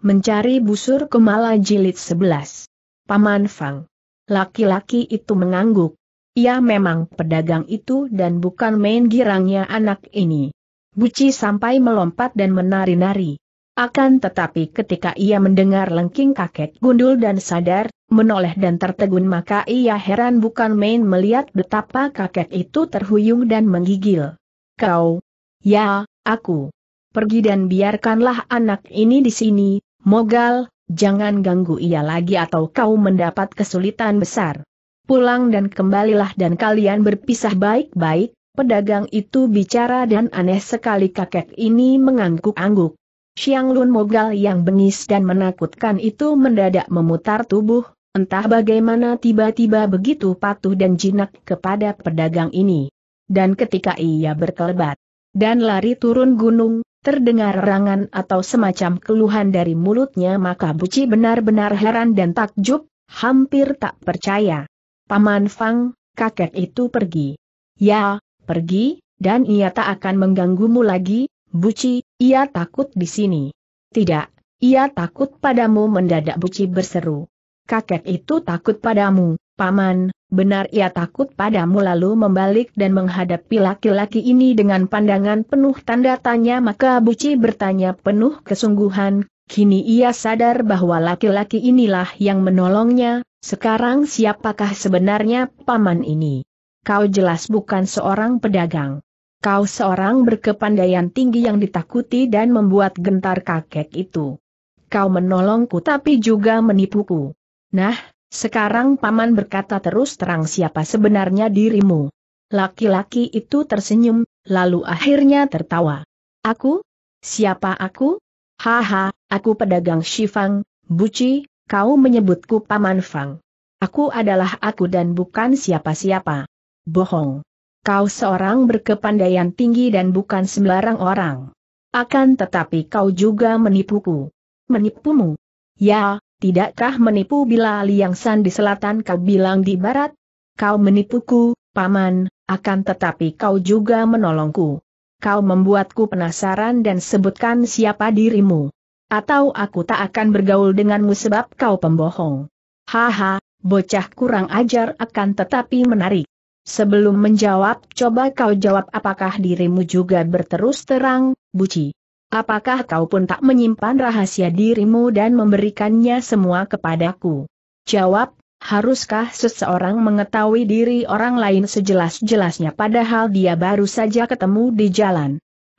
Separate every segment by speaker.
Speaker 1: Mencari busur kemala jilid 11. Paman Fang. Laki-laki itu mengangguk. Ia memang pedagang itu dan bukan main girangnya anak ini. Buci sampai melompat dan menari-nari. Akan tetapi ketika ia mendengar lengking kakek gundul dan sadar, menoleh dan tertegun maka ia heran bukan main melihat betapa kakek itu terhuyung dan menggigil. Kau. Ya, aku. Pergi dan biarkanlah anak ini di sini, Mogal, jangan ganggu ia lagi atau kau mendapat kesulitan besar. Pulang dan kembalilah dan kalian berpisah baik-baik, pedagang itu bicara dan aneh sekali kakek ini mengangguk-angguk. Siang Lun Mogal yang bengis dan menakutkan itu mendadak memutar tubuh, entah bagaimana tiba-tiba begitu patuh dan jinak kepada pedagang ini. Dan ketika ia berkelebat dan lari turun gunung, terdengar rangan atau semacam keluhan dari mulutnya maka Buci benar-benar heran dan takjub, hampir tak percaya. Paman Fang, kakek itu pergi. Ya, pergi, dan ia tak akan mengganggumu lagi, Buci, ia takut di sini. Tidak, ia takut padamu mendadak Buci berseru. Kakek itu takut padamu, Paman, Benar ia takut padamu lalu membalik dan menghadapi laki-laki ini dengan pandangan penuh tanda tanya maka Buci bertanya penuh kesungguhan, kini ia sadar bahwa laki-laki inilah yang menolongnya, sekarang siapakah sebenarnya paman ini? Kau jelas bukan seorang pedagang. Kau seorang berkepandaian tinggi yang ditakuti dan membuat gentar kakek itu. Kau menolongku tapi juga menipuku. Nah, sekarang paman berkata terus terang siapa sebenarnya dirimu. Laki-laki itu tersenyum, lalu akhirnya tertawa. Aku? Siapa aku? Haha, aku pedagang Shifang, Buci, kau menyebutku Paman Fang. Aku adalah aku dan bukan siapa-siapa. Bohong. Kau seorang berkepandaian tinggi dan bukan sembarang orang. Akan tetapi kau juga menipuku. Menipumu. Ya, Tidakkah menipu bila Liang San di selatan kau bilang di barat? Kau menipuku, paman, akan tetapi kau juga menolongku. Kau membuatku penasaran dan sebutkan siapa dirimu. Atau aku tak akan bergaul denganmu sebab kau pembohong. Haha, bocah kurang ajar akan tetapi menarik. Sebelum menjawab, coba kau jawab apakah dirimu juga berterus terang, buci. Apakah kau pun tak menyimpan rahasia dirimu dan memberikannya semua kepadaku? Jawab, haruskah seseorang mengetahui diri orang lain sejelas-jelasnya padahal dia baru saja ketemu di jalan?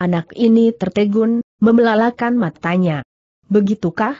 Speaker 1: Anak ini tertegun, membelalakan matanya. Begitukah?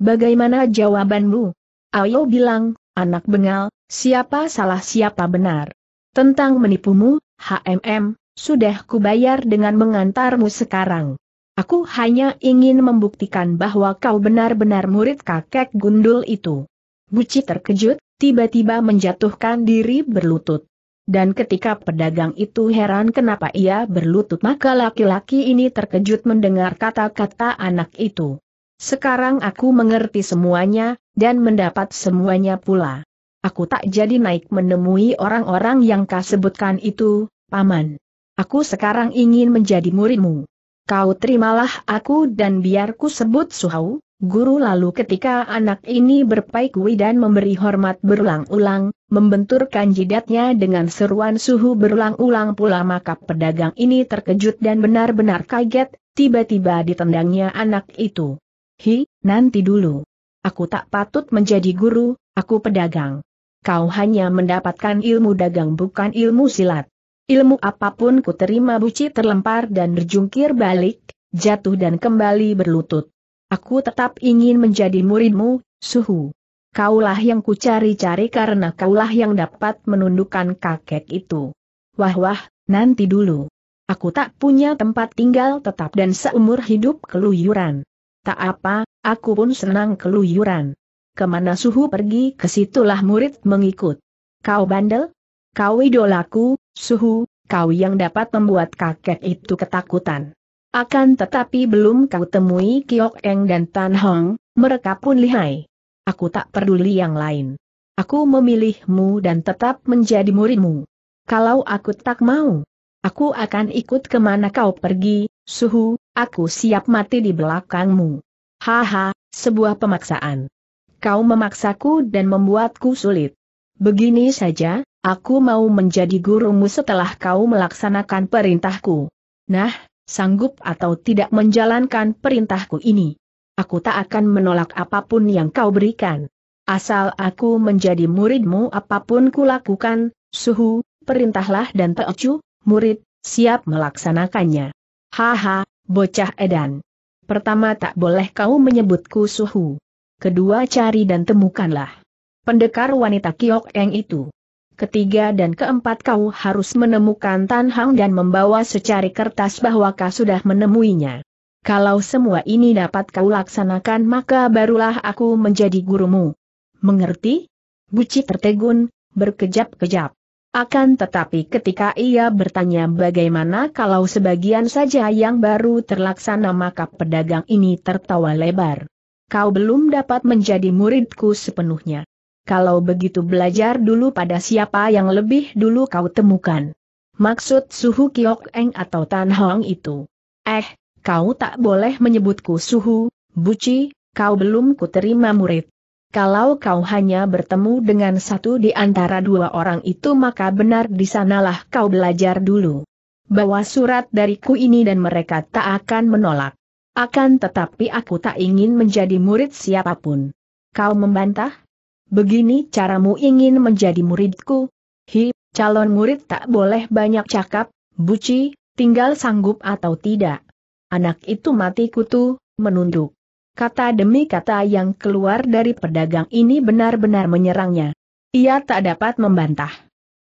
Speaker 1: Bagaimana jawabanmu? Ayo bilang, anak bengal, siapa salah siapa benar. Tentang menipumu, HMM, sudah kubayar dengan mengantarmu sekarang. Aku hanya ingin membuktikan bahwa kau benar-benar murid kakek gundul itu. Buci terkejut, tiba-tiba menjatuhkan diri berlutut. Dan ketika pedagang itu heran kenapa ia berlutut maka laki-laki ini terkejut mendengar kata-kata anak itu. Sekarang aku mengerti semuanya, dan mendapat semuanya pula. Aku tak jadi naik menemui orang-orang yang kasebutkan itu, Paman. Aku sekarang ingin menjadi muridmu kau terimalah aku dan biarku sebut suhau, guru lalu ketika anak ini berpaikui dan memberi hormat berulang-ulang, membenturkan jidatnya dengan seruan suhu berulang-ulang pula maka pedagang ini terkejut dan benar-benar kaget, tiba-tiba ditendangnya anak itu. Hi, nanti dulu. Aku tak patut menjadi guru, aku pedagang. Kau hanya mendapatkan ilmu dagang bukan ilmu silat. Ilmu apapun ku terima buci terlempar dan berjungkir balik, jatuh dan kembali berlutut. Aku tetap ingin menjadi muridmu, suhu. Kaulah yang ku cari-cari karena kaulah yang dapat menundukkan kakek itu. Wah-wah, nanti dulu. Aku tak punya tempat tinggal tetap dan seumur hidup keluyuran. Tak apa, aku pun senang keluyuran. Kemana suhu pergi kesitulah murid mengikut. Kau bandel, Kau idolaku, suhu, kau yang dapat membuat kakek itu ketakutan. Akan tetapi belum kau temui Kiok Eng dan Tan Hong, mereka pun lihai. Aku tak peduli yang lain. Aku memilihmu dan tetap menjadi muridmu. Kalau aku tak mau, aku akan ikut kemana kau pergi, suhu, aku siap mati di belakangmu. Haha, sebuah pemaksaan. Kau memaksaku dan membuatku sulit. Begini saja, Aku mau menjadi gurumu setelah kau melaksanakan perintahku. Nah, sanggup atau tidak menjalankan perintahku ini? Aku tak akan menolak apapun yang kau berikan. Asal aku menjadi muridmu apapun kulakukan, suhu, perintahlah dan teocu, murid, siap melaksanakannya. Haha, bocah edan. Pertama tak boleh kau menyebutku suhu. Kedua cari dan temukanlah. Pendekar wanita Kiok Eng itu ketiga dan keempat kau harus menemukan Tan Hang dan membawa secari kertas bahwa kau sudah menemuinya. Kalau semua ini dapat kau laksanakan maka barulah aku menjadi gurumu. Mengerti? Buci tertegun, berkejap-kejap. Akan tetapi ketika ia bertanya bagaimana kalau sebagian saja yang baru terlaksana maka pedagang ini tertawa lebar. Kau belum dapat menjadi muridku sepenuhnya. Kalau begitu belajar dulu pada siapa yang lebih dulu kau temukan. Maksud Suhu Kiok Eng atau Tan Hong itu. Eh, kau tak boleh menyebutku Suhu, Buci, kau belum kuterima murid. Kalau kau hanya bertemu dengan satu di antara dua orang itu maka benar di sanalah kau belajar dulu. Bawa surat dariku ini dan mereka tak akan menolak. Akan tetapi aku tak ingin menjadi murid siapapun. Kau membantah? Begini caramu ingin menjadi muridku? Hi, calon murid tak boleh banyak cakap, buci, tinggal sanggup atau tidak. Anak itu mati kutu, menunduk. Kata demi kata yang keluar dari pedagang ini benar-benar menyerangnya. Ia tak dapat membantah.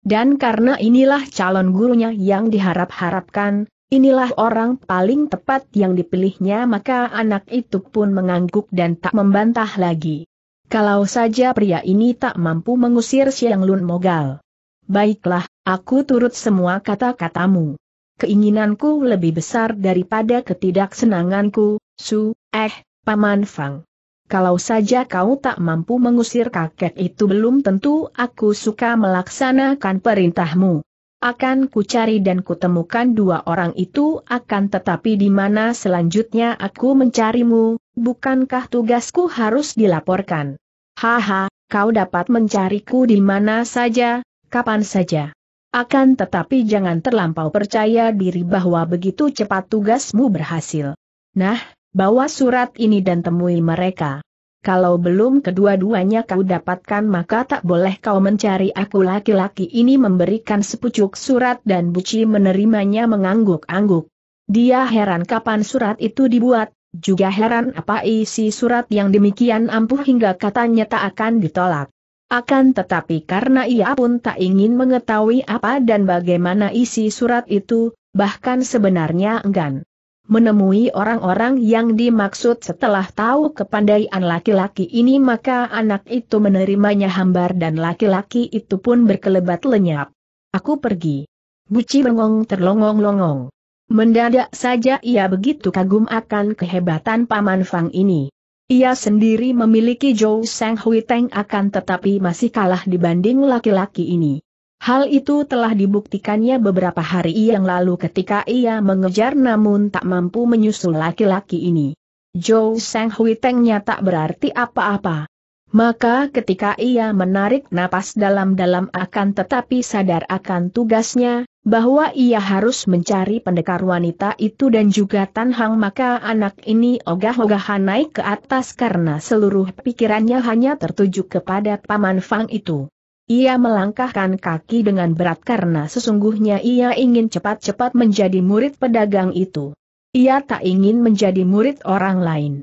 Speaker 1: Dan karena inilah calon gurunya yang diharap-harapkan, inilah orang paling tepat yang dipilihnya maka anak itu pun mengangguk dan tak membantah lagi. Kalau saja pria ini tak mampu mengusir Siang Lun Mogal. Baiklah, aku turut semua kata-katamu. Keinginanku lebih besar daripada ketidaksenanganku, Su, eh, Paman Fang. Kalau saja kau tak mampu mengusir kakek itu belum tentu aku suka melaksanakan perintahmu. Akan kucari dan kutemukan dua orang itu akan tetapi di mana selanjutnya aku mencarimu, bukankah tugasku harus dilaporkan? Haha, kau dapat mencariku di mana saja, kapan saja. Akan tetapi jangan terlampau percaya diri bahwa begitu cepat tugasmu berhasil. Nah, bawa surat ini dan temui mereka. Kalau belum kedua-duanya kau dapatkan maka tak boleh kau mencari aku laki-laki ini memberikan sepucuk surat dan Buci menerimanya mengangguk-angguk. Dia heran kapan surat itu dibuat, juga heran apa isi surat yang demikian ampuh hingga katanya tak akan ditolak. Akan tetapi karena ia pun tak ingin mengetahui apa dan bagaimana isi surat itu, bahkan sebenarnya enggan menemui orang-orang yang dimaksud setelah tahu kepandaian laki-laki ini maka anak itu menerimanya hambar dan laki-laki itu pun berkelebat lenyap. Aku pergi. Buci bengong terlongong-longong. Mendadak saja ia begitu kagum akan kehebatan Paman Fang ini. Ia sendiri memiliki Zhou Sang Hui Teng akan tetapi masih kalah dibanding laki-laki ini. Hal itu telah dibuktikannya beberapa hari yang lalu ketika ia mengejar namun tak mampu menyusul laki-laki ini. Zhou Sang Hui Tengnya tak berarti apa-apa. Maka ketika ia menarik napas dalam-dalam akan tetapi sadar akan tugasnya, bahwa ia harus mencari pendekar wanita itu dan juga Tan Hang maka anak ini ogah-ogahan naik ke atas karena seluruh pikirannya hanya tertuju kepada Paman Fang itu. Ia melangkahkan kaki dengan berat karena sesungguhnya ia ingin cepat-cepat menjadi murid pedagang itu. Ia tak ingin menjadi murid orang lain.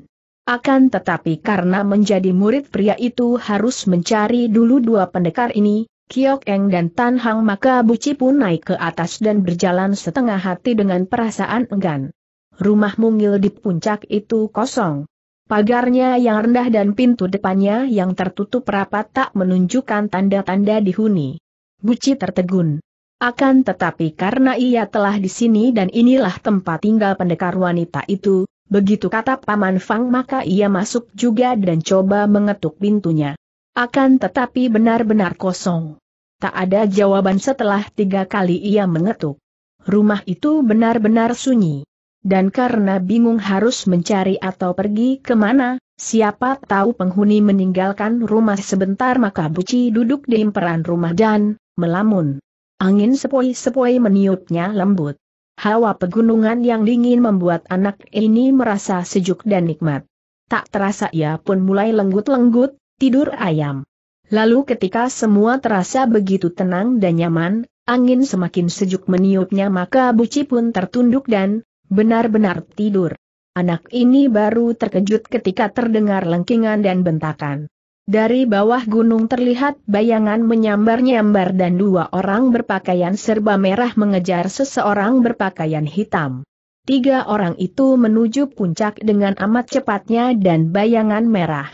Speaker 1: Akan tetapi karena menjadi murid pria itu harus mencari dulu dua pendekar ini, Kiok Eng dan Tan Hang maka Buci pun naik ke atas dan berjalan setengah hati dengan perasaan enggan. Rumah mungil di puncak itu kosong. Pagarnya yang rendah dan pintu depannya yang tertutup rapat tak menunjukkan tanda-tanda dihuni. Buci tertegun. Akan tetapi karena ia telah di sini dan inilah tempat tinggal pendekar wanita itu, begitu kata Paman Fang maka ia masuk juga dan coba mengetuk pintunya. Akan tetapi benar-benar kosong. Tak ada jawaban setelah tiga kali ia mengetuk. Rumah itu benar-benar sunyi. Dan karena bingung harus mencari atau pergi kemana, siapa tahu penghuni meninggalkan rumah sebentar maka Buci duduk di imperan rumah dan melamun. Angin sepoi-sepoi meniupnya lembut. Hawa pegunungan yang dingin membuat anak ini merasa sejuk dan nikmat. Tak terasa ia pun mulai lenggut-lenggut, tidur ayam. Lalu ketika semua terasa begitu tenang dan nyaman, angin semakin sejuk meniupnya maka Buci pun tertunduk dan Benar-benar tidur. Anak ini baru terkejut ketika terdengar lengkingan dan bentakan. Dari bawah gunung terlihat bayangan menyambar-nyambar dan dua orang berpakaian serba merah mengejar seseorang berpakaian hitam. Tiga orang itu menuju puncak dengan amat cepatnya dan bayangan merah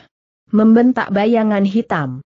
Speaker 1: membentak bayangan hitam.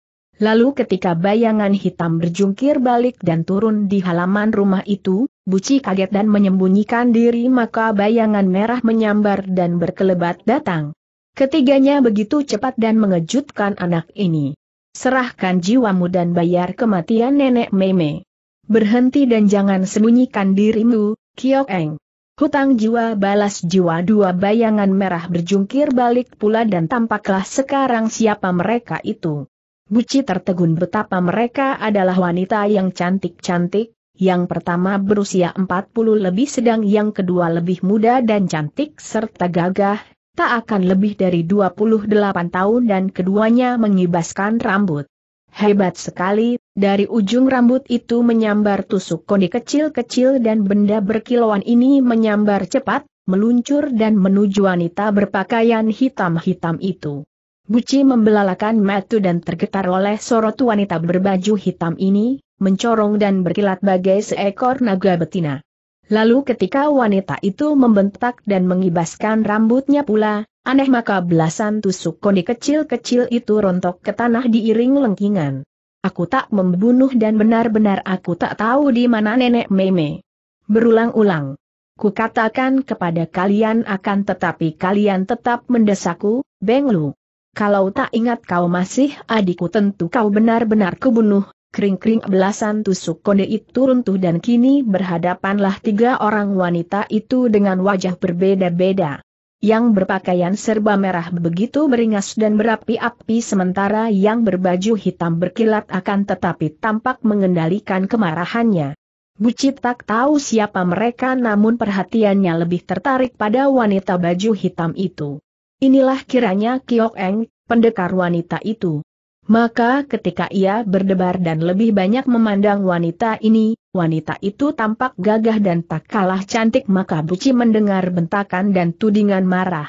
Speaker 1: Lalu ketika bayangan hitam berjungkir balik dan turun di halaman rumah itu, Buci kaget dan menyembunyikan diri maka bayangan merah menyambar dan berkelebat datang. Ketiganya begitu cepat dan mengejutkan anak ini. Serahkan jiwamu dan bayar kematian nenek meme. Berhenti dan jangan sembunyikan dirimu, Kiok Eng. Hutang jiwa balas jiwa dua bayangan merah berjungkir balik pula dan tampaklah sekarang siapa mereka itu. Buci tertegun betapa mereka adalah wanita yang cantik-cantik, yang pertama berusia 40 lebih sedang yang kedua lebih muda dan cantik serta gagah, tak akan lebih dari 28 tahun dan keduanya mengibaskan rambut. Hebat sekali, dari ujung rambut itu menyambar tusuk kondi kecil-kecil dan benda berkilauan ini menyambar cepat, meluncur dan menuju wanita berpakaian hitam-hitam itu. Buci membelalakan matu dan tergetar oleh sorot wanita berbaju hitam ini, mencorong dan berkilat bagai seekor naga betina. Lalu ketika wanita itu membentak dan mengibaskan rambutnya pula, aneh maka belasan tusuk koni kecil-kecil itu rontok ke tanah diiring lengkingan. Aku tak membunuh dan benar-benar aku tak tahu di mana nenek meme. Berulang-ulang. Kukatakan kepada kalian akan tetapi kalian tetap mendesakku, Benglu. Kalau tak ingat kau masih adikku tentu kau benar-benar kubunuh, Kering-kering belasan tusuk konde itu runtuh dan kini berhadapanlah tiga orang wanita itu dengan wajah berbeda-beda. Yang berpakaian serba merah begitu beringas dan berapi-api sementara yang berbaju hitam berkilat akan tetapi tampak mengendalikan kemarahannya. Bucit tak tahu siapa mereka namun perhatiannya lebih tertarik pada wanita baju hitam itu. Inilah kiranya Kiok Eng, pendekar wanita itu. Maka ketika ia berdebar dan lebih banyak memandang wanita ini, wanita itu tampak gagah dan tak kalah cantik maka Buci mendengar bentakan dan tudingan marah.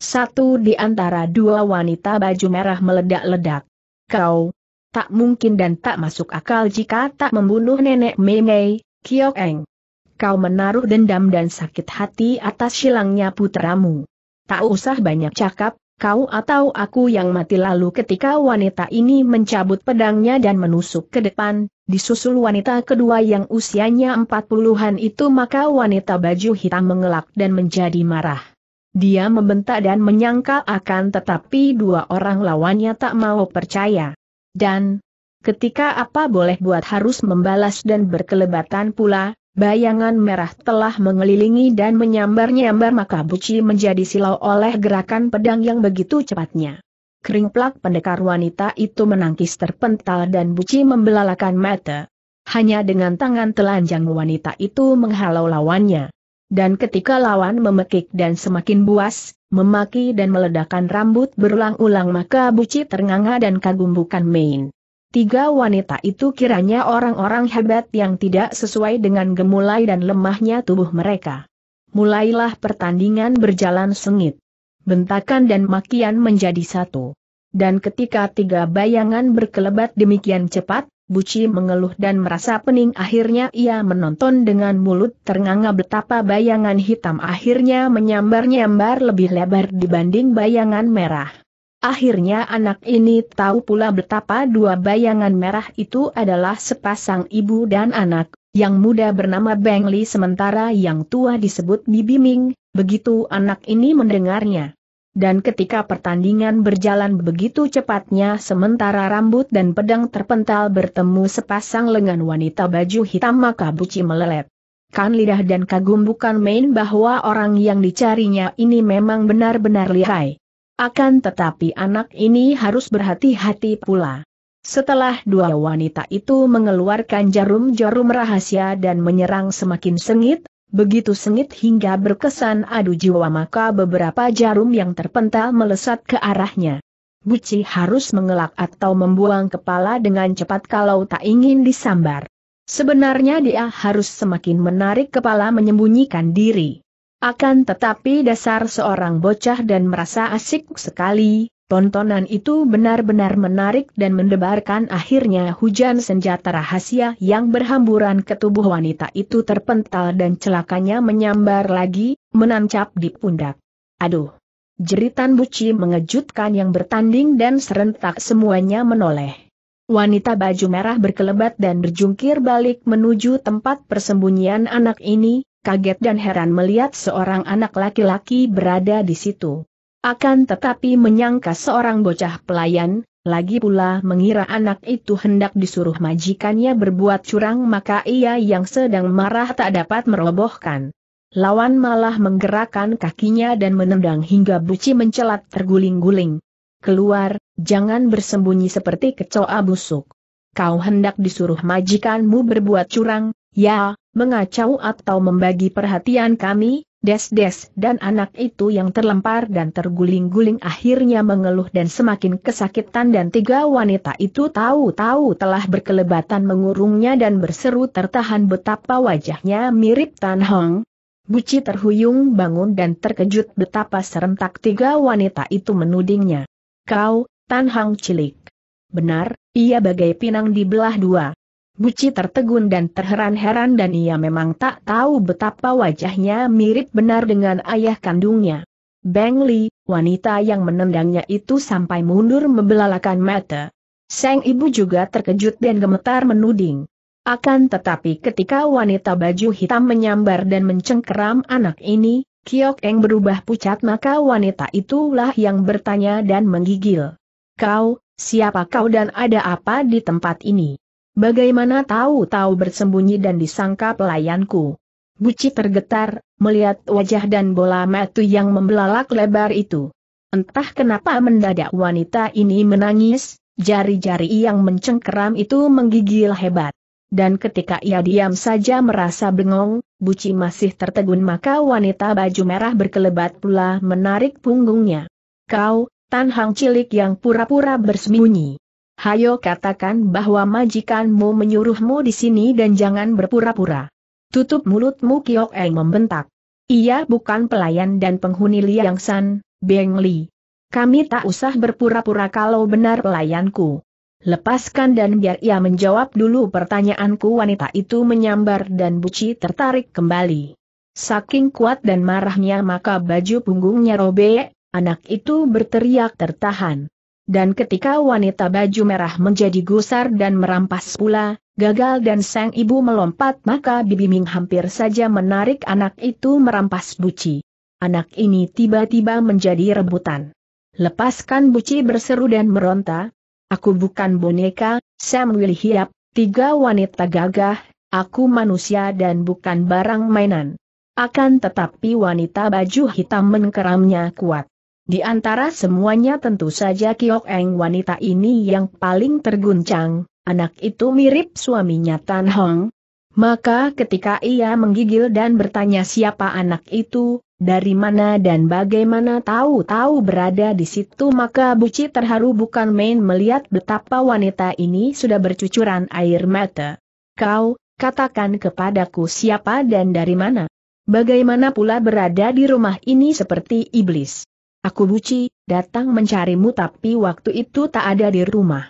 Speaker 1: Satu di antara dua wanita baju merah meledak-ledak. Kau, tak mungkin dan tak masuk akal jika tak membunuh nenek Mei Kiok Eng. Kau menaruh dendam dan sakit hati atas hilangnya putramu. Tak usah banyak cakap, kau atau aku yang mati lalu ketika wanita ini mencabut pedangnya dan menusuk ke depan, disusul wanita kedua yang usianya empat puluhan itu maka wanita baju hitam mengelak dan menjadi marah. Dia membentak dan menyangka akan tetapi dua orang lawannya tak mau percaya. Dan, ketika apa boleh buat harus membalas dan berkelebatan pula, Bayangan merah telah mengelilingi dan menyambar-nyambar maka Buci menjadi silau oleh gerakan pedang yang begitu cepatnya. Kering plak pendekar wanita itu menangkis terpental dan Buci membelalakan mata. Hanya dengan tangan telanjang wanita itu menghalau lawannya. Dan ketika lawan memekik dan semakin buas, memaki dan meledakkan rambut berulang-ulang maka Buci ternganga dan kagum bukan main. Tiga wanita itu kiranya orang-orang hebat yang tidak sesuai dengan gemulai dan lemahnya tubuh mereka. Mulailah pertandingan berjalan sengit. Bentakan dan makian menjadi satu. Dan ketika tiga bayangan berkelebat demikian cepat, Buci mengeluh dan merasa pening akhirnya ia menonton dengan mulut ternganga betapa bayangan hitam akhirnya menyambar-nyambar lebih lebar dibanding bayangan merah. Akhirnya anak ini tahu pula betapa dua bayangan merah itu adalah sepasang ibu dan anak, yang muda bernama Beng Li sementara yang tua disebut Bibi Ming, begitu anak ini mendengarnya. Dan ketika pertandingan berjalan begitu cepatnya sementara rambut dan pedang terpental bertemu sepasang lengan wanita baju hitam maka buci melelet. Kan lidah dan kagum bukan main bahwa orang yang dicarinya ini memang benar-benar lihai. Akan tetapi anak ini harus berhati-hati pula. Setelah dua wanita itu mengeluarkan jarum-jarum rahasia dan menyerang semakin sengit, begitu sengit hingga berkesan adu jiwa maka beberapa jarum yang terpental melesat ke arahnya. Buci harus mengelak atau membuang kepala dengan cepat kalau tak ingin disambar. Sebenarnya dia harus semakin menarik kepala menyembunyikan diri. Akan tetapi dasar seorang bocah dan merasa asik sekali, tontonan itu benar-benar menarik dan mendebarkan akhirnya hujan senjata rahasia yang berhamburan ke tubuh wanita itu terpental dan celakanya menyambar lagi, menancap di pundak. Aduh! Jeritan buci mengejutkan yang bertanding dan serentak semuanya menoleh. Wanita baju merah berkelebat dan berjungkir balik menuju tempat persembunyian anak ini, kaget dan heran melihat seorang anak laki-laki berada di situ. Akan tetapi menyangka seorang bocah pelayan, lagi pula mengira anak itu hendak disuruh majikannya berbuat curang maka ia yang sedang marah tak dapat merobohkan. Lawan malah menggerakkan kakinya dan menendang hingga buci mencelat terguling-guling. Keluar, jangan bersembunyi seperti kecoa busuk. Kau hendak disuruh majikanmu berbuat curang, Ya, mengacau atau membagi perhatian kami, Des-des dan anak itu yang terlempar dan terguling-guling akhirnya mengeluh dan semakin kesakitan dan tiga wanita itu tahu-tahu telah berkelebatan mengurungnya dan berseru tertahan betapa wajahnya mirip Tan Hong. Buci terhuyung bangun dan terkejut betapa serentak tiga wanita itu menudingnya. Kau, Tan Hong cilik. Benar, ia bagai pinang di belah dua. Buci tertegun dan terheran-heran dan ia memang tak tahu betapa wajahnya mirip benar dengan ayah kandungnya. Bang Li, wanita yang menendangnya itu sampai mundur membelalakan mata. Sang ibu juga terkejut dan gemetar menuding. Akan tetapi ketika wanita baju hitam menyambar dan mencengkeram anak ini, Kiok Eng berubah pucat maka wanita itulah yang bertanya dan menggigil. Kau, siapa kau dan ada apa di tempat ini? Bagaimana tahu-tahu bersembunyi dan disangka pelayanku? Buci tergetar, melihat wajah dan bola mata yang membelalak lebar itu. Entah kenapa mendadak wanita ini menangis, jari-jari yang mencengkeram itu menggigil hebat. Dan ketika ia diam saja merasa bengong, Buci masih tertegun maka wanita baju merah berkelebat pula menarik punggungnya. Kau, Tan Hang cilik yang pura-pura bersembunyi. Hayo katakan bahwa majikanmu menyuruhmu di sini dan jangan berpura-pura. Tutup mulutmu Kiok Eng membentak. Ia bukan pelayan dan penghuni Liang San, Beng Li. Kami tak usah berpura-pura kalau benar pelayanku. Lepaskan dan biar ia menjawab dulu pertanyaanku wanita itu menyambar dan buci tertarik kembali. Saking kuat dan marahnya maka baju punggungnya robek, anak itu berteriak tertahan. Dan ketika wanita baju merah menjadi gusar dan merampas pula, gagal dan sang ibu melompat maka Bibi Ming hampir saja menarik anak itu merampas buci. Anak ini tiba-tiba menjadi rebutan. Lepaskan buci berseru dan meronta, Aku bukan boneka, Samuel Hiap, tiga wanita gagah, aku manusia dan bukan barang mainan. Akan tetapi wanita baju hitam menkeramnya kuat. Di antara semuanya tentu saja Kiok Eng wanita ini yang paling terguncang, anak itu mirip suaminya Tan Hong. Maka ketika ia menggigil dan bertanya siapa anak itu, dari mana dan bagaimana tahu-tahu berada di situ maka Buci terharu bukan main melihat betapa wanita ini sudah bercucuran air mata. Kau, katakan kepadaku siapa dan dari mana. Bagaimana pula berada di rumah ini seperti iblis. Aku Buci, datang mencarimu tapi waktu itu tak ada di rumah.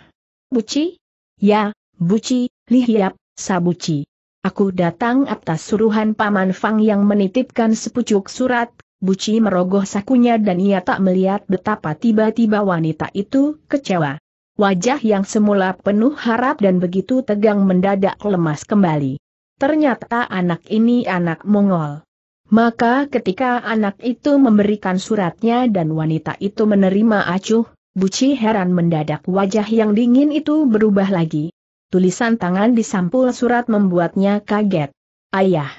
Speaker 1: Buci? Ya, Buci, Lihiap, Sabuci. Aku datang atas suruhan Paman Fang yang menitipkan sepucuk surat, Buci merogoh sakunya dan ia tak melihat betapa tiba-tiba wanita itu kecewa. Wajah yang semula penuh harap dan begitu tegang mendadak lemas kembali. Ternyata anak ini anak Mongol. Maka ketika anak itu memberikan suratnya dan wanita itu menerima acuh, Buci heran mendadak wajah yang dingin itu berubah lagi. Tulisan tangan di sampul surat membuatnya kaget. Ayah.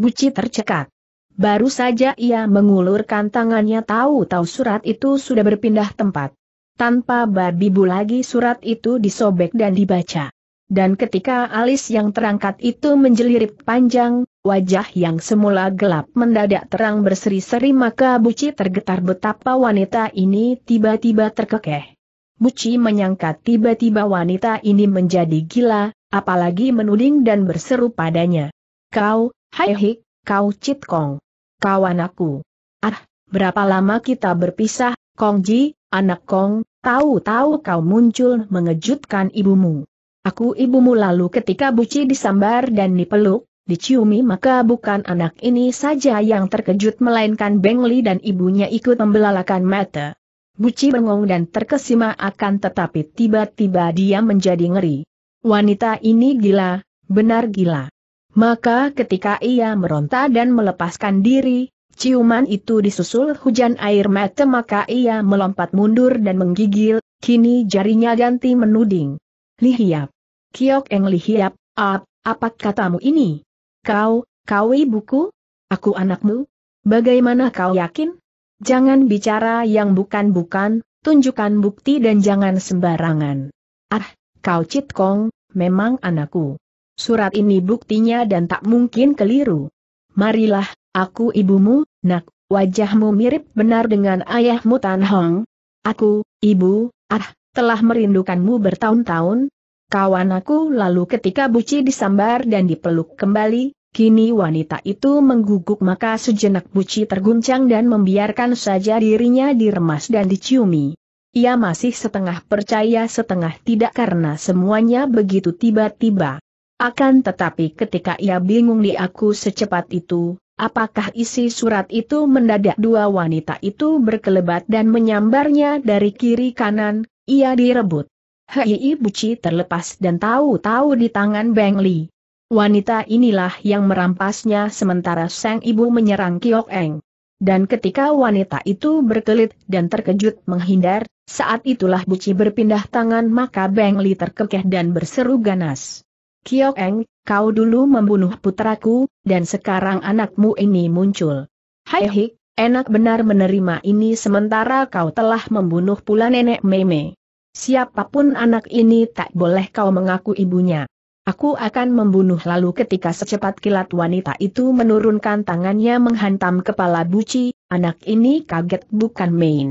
Speaker 1: Buci tercekat. Baru saja ia mengulurkan tangannya tahu-tahu surat itu sudah berpindah tempat. Tanpa babi bu lagi surat itu disobek dan dibaca dan ketika alis yang terangkat itu menjelirip panjang, wajah yang semula gelap mendadak terang berseri-seri maka Buci tergetar betapa wanita ini tiba-tiba terkekeh. Buci menyangka tiba-tiba wanita ini menjadi gila, apalagi menuding dan berseru padanya. Kau, hai hik, kau cit kong. Kawan aku. Ah, berapa lama kita berpisah, Kongji, anak Kong, tahu-tahu kau muncul mengejutkan ibumu. Aku ibumu lalu ketika Buci disambar dan dipeluk, diciumi maka bukan anak ini saja yang terkejut melainkan Bengli dan ibunya ikut membelalakan mata. Buci bengong dan terkesima akan tetapi tiba-tiba dia menjadi ngeri. Wanita ini gila, benar gila. Maka ketika ia meronta dan melepaskan diri, ciuman itu disusul hujan air mata maka ia melompat mundur dan menggigil, kini jarinya ganti menuding. Lihiap. Kiok Eng Lihiap, ap, apa katamu ini? Kau, kau ibuku? Aku anakmu? Bagaimana kau yakin? Jangan bicara yang bukan-bukan, tunjukkan bukti dan jangan sembarangan. Ah, kau Kong, memang anakku. Surat ini buktinya dan tak mungkin keliru. Marilah, aku ibumu, nak, wajahmu mirip benar dengan ayahmu Tan Hong. Aku, ibu, ah, telah merindukanmu bertahun-tahun, kawan aku lalu ketika Buci disambar dan dipeluk kembali, kini wanita itu mengguguk maka sejenak Buci terguncang dan membiarkan saja dirinya diremas dan diciumi. Ia masih setengah percaya setengah tidak karena semuanya begitu tiba-tiba. Akan tetapi ketika ia bingung di aku secepat itu, apakah isi surat itu mendadak dua wanita itu berkelebat dan menyambarnya dari kiri kanan, ia direbut. Hei Buci terlepas dan tahu-tahu di tangan Beng Li. Wanita inilah yang merampasnya sementara sang ibu menyerang Kiok Eng. Dan ketika wanita itu berkelit dan terkejut menghindar, saat itulah Buci berpindah tangan maka Beng Li terkekeh dan berseru ganas. Kiok Eng, kau dulu membunuh putraku, dan sekarang anakmu ini muncul. Hai hik, enak benar menerima ini sementara kau telah membunuh pula nenek meme. Siapapun anak ini tak boleh kau mengaku ibunya. Aku akan membunuh lalu ketika secepat kilat wanita itu menurunkan tangannya menghantam kepala Buci, anak ini kaget bukan main.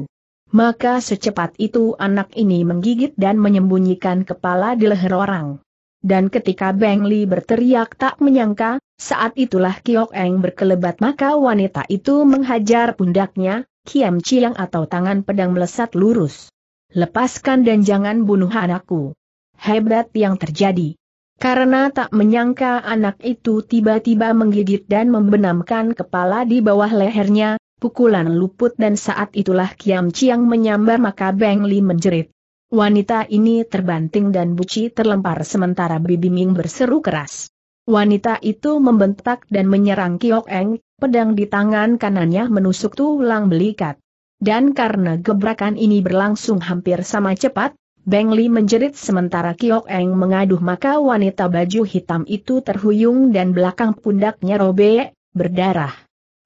Speaker 1: Maka secepat itu anak ini menggigit dan menyembunyikan kepala di leher orang. Dan ketika Beng Li berteriak tak menyangka, saat itulah Kiok Eng berkelebat maka wanita itu menghajar pundaknya, Kiam Chiang atau tangan pedang melesat lurus. Lepaskan dan jangan bunuh anakku. Hebat yang terjadi. Karena tak menyangka anak itu tiba-tiba menggigit dan membenamkan kepala di bawah lehernya, pukulan luput dan saat itulah Kiam Chiang menyambar maka Beng Li menjerit. Wanita ini terbanting dan buci terlempar sementara Bibi Ming berseru keras. Wanita itu membentak dan menyerang Kiok Eng, pedang di tangan kanannya menusuk tulang belikat. Dan karena gebrakan ini berlangsung hampir sama cepat, Beng Li menjerit sementara Kiok Eng mengaduh maka wanita baju hitam itu terhuyung dan belakang pundaknya robek, berdarah.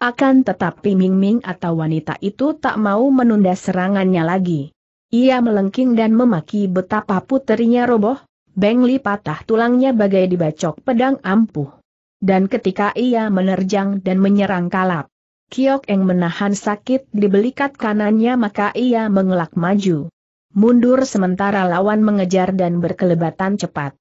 Speaker 1: Akan tetapi Ming Ming atau wanita itu tak mau menunda serangannya lagi. Ia melengking dan memaki betapa puterinya roboh, Beng Li patah tulangnya bagai dibacok pedang ampuh. Dan ketika ia menerjang dan menyerang kalap, Kiok Eng menahan sakit di belikat kanannya maka ia mengelak maju. Mundur sementara lawan mengejar dan berkelebatan cepat.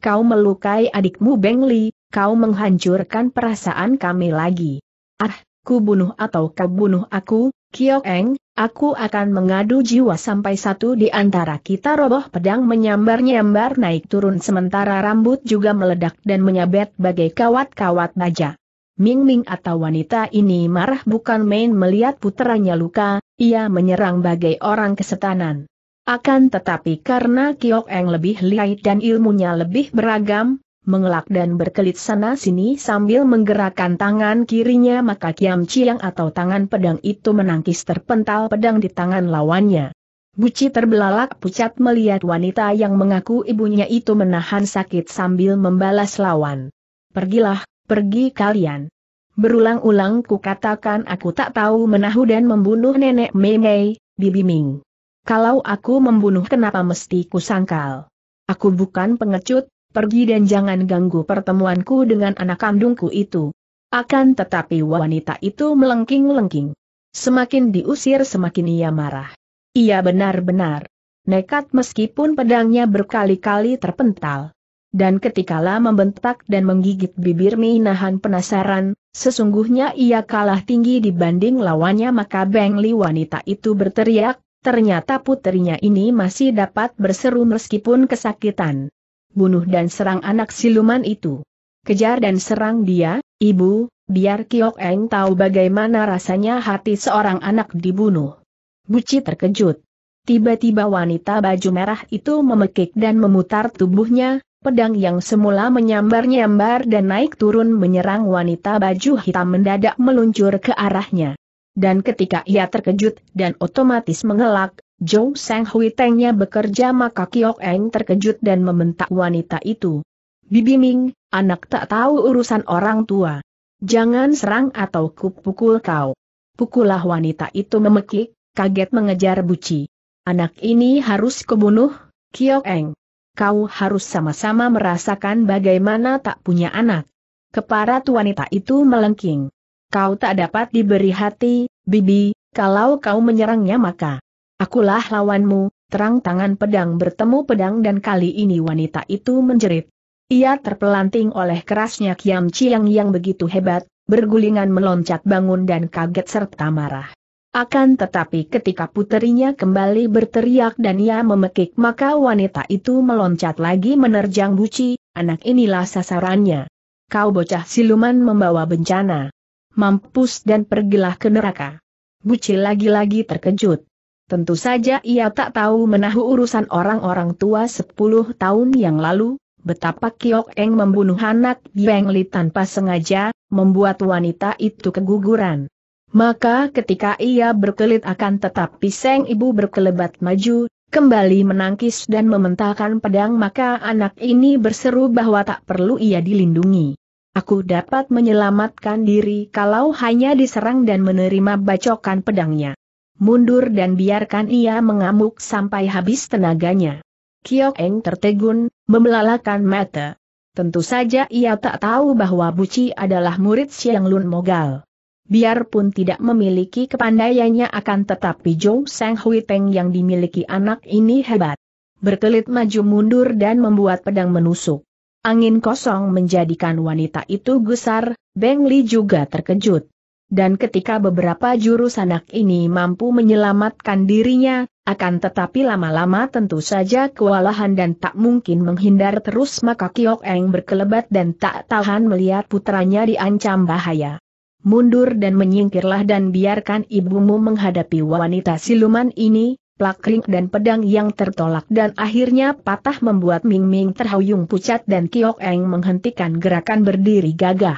Speaker 1: Kau melukai adikmu Beng Li, kau menghancurkan perasaan kami lagi. Ah, ku bunuh atau kau bunuh aku, Kiok Eng, aku akan mengadu jiwa sampai satu di antara kita roboh pedang menyambar-nyambar naik turun sementara rambut juga meledak dan menyabet bagai kawat-kawat naja. Ming Ming atau wanita ini marah bukan main melihat putranya luka, ia menyerang bagai orang kesetanan. Akan tetapi karena Kiok Eng lebih lihai dan ilmunya lebih beragam, mengelak dan berkelit sana-sini sambil menggerakkan tangan kirinya maka Kiam Chiang atau tangan pedang itu menangkis terpental pedang di tangan lawannya. Buci terbelalak pucat melihat wanita yang mengaku ibunya itu menahan sakit sambil membalas lawan. Pergilah, Pergi kalian. Berulang-ulang ku katakan aku tak tahu menahu dan membunuh nenek Memei, Bibi Ming. Kalau aku membunuh kenapa mesti ku sangkal? Aku bukan pengecut, pergi dan jangan ganggu pertemuanku dengan anak kandungku itu. Akan tetapi wanita itu melengking-lengking. Semakin diusir semakin ia marah. Ia benar-benar nekat meskipun pedangnya berkali-kali terpental dan ketika La membentak dan menggigit bibir Minahan penasaran, sesungguhnya ia kalah tinggi dibanding lawannya maka Beng Li wanita itu berteriak, ternyata putrinya ini masih dapat berseru meskipun kesakitan. Bunuh dan serang anak siluman itu. Kejar dan serang dia, ibu, biar Kiok Eng tahu bagaimana rasanya hati seorang anak dibunuh. Buci terkejut. Tiba-tiba wanita baju merah itu memekik dan memutar tubuhnya, Pedang yang semula menyambar-nyambar dan naik turun menyerang wanita baju hitam mendadak meluncur ke arahnya. Dan ketika ia terkejut dan otomatis mengelak, Zhou Sang Hui Tengnya bekerja maka Kiok Eng terkejut dan membentak wanita itu. Bibi Ming, anak tak tahu urusan orang tua. Jangan serang atau kupukul kau. Pukullah wanita itu memekik, kaget mengejar buci. Anak ini harus kebunuh, Kiok Eng kau harus sama-sama merasakan bagaimana tak punya anak. Keparat wanita itu melengking. Kau tak dapat diberi hati, Bibi, kalau kau menyerangnya maka. Akulah lawanmu, terang tangan pedang bertemu pedang dan kali ini wanita itu menjerit. Ia terpelanting oleh kerasnya Kiam Chiang yang begitu hebat, bergulingan meloncat bangun dan kaget serta marah. Akan tetapi ketika puterinya kembali berteriak dan ia memekik maka wanita itu meloncat lagi menerjang buci, anak inilah sasarannya. Kau bocah siluman membawa bencana. Mampus dan pergilah ke neraka. Buci lagi-lagi terkejut. Tentu saja ia tak tahu menahu urusan orang-orang tua 10 tahun yang lalu, betapa Kiok Eng membunuh anak Li tanpa sengaja, membuat wanita itu keguguran. Maka ketika ia berkelit akan tetap Seng Ibu berkelebat maju, kembali menangkis dan mementalkan pedang maka anak ini berseru bahwa tak perlu ia dilindungi. Aku dapat menyelamatkan diri kalau hanya diserang dan menerima bacokan pedangnya. Mundur dan biarkan ia mengamuk sampai habis tenaganya. Kiok Eng tertegun, membelalakan mata. Tentu saja ia tak tahu bahwa Buci adalah murid Siang Lun Mogal. Biarpun tidak memiliki kepandaiannya akan tetapi Zhou Sang Hui Peng yang dimiliki anak ini hebat. Berkelit maju mundur dan membuat pedang menusuk. Angin kosong menjadikan wanita itu gusar, Beng Li juga terkejut. Dan ketika beberapa jurus anak ini mampu menyelamatkan dirinya, akan tetapi lama-lama tentu saja kewalahan dan tak mungkin menghindar terus maka Kiok Eng berkelebat dan tak tahan melihat putranya diancam bahaya mundur dan menyingkirlah dan biarkan ibumu menghadapi wanita siluman ini, plakring dan pedang yang tertolak dan akhirnya patah membuat Ming Ming terhuyung pucat dan Kiok Eng menghentikan gerakan berdiri gagah.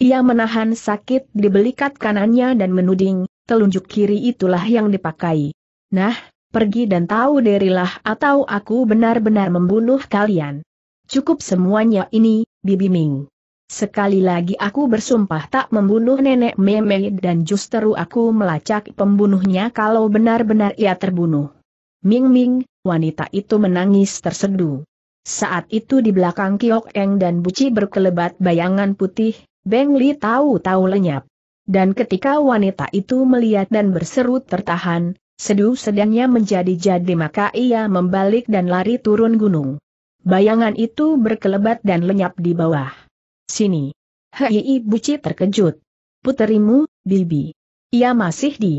Speaker 1: Ia menahan sakit di belikat kanannya dan menuding, telunjuk kiri itulah yang dipakai. Nah, pergi dan tahu dirilah atau aku benar-benar membunuh kalian. Cukup semuanya ini, Bibi Ming. Sekali lagi aku bersumpah tak membunuh nenek meme dan justru aku melacak pembunuhnya kalau benar-benar ia terbunuh. Ming Ming, wanita itu menangis tersedu. Saat itu di belakang Kiok Eng dan Buci berkelebat bayangan putih, Beng Li tahu-tahu lenyap. Dan ketika wanita itu melihat dan berseru tertahan, seduh sedangnya menjadi jadi maka ia membalik dan lari turun gunung. Bayangan itu berkelebat dan lenyap di bawah. Sini. Hei Buci terkejut. Puterimu, Bibi. Ia masih di.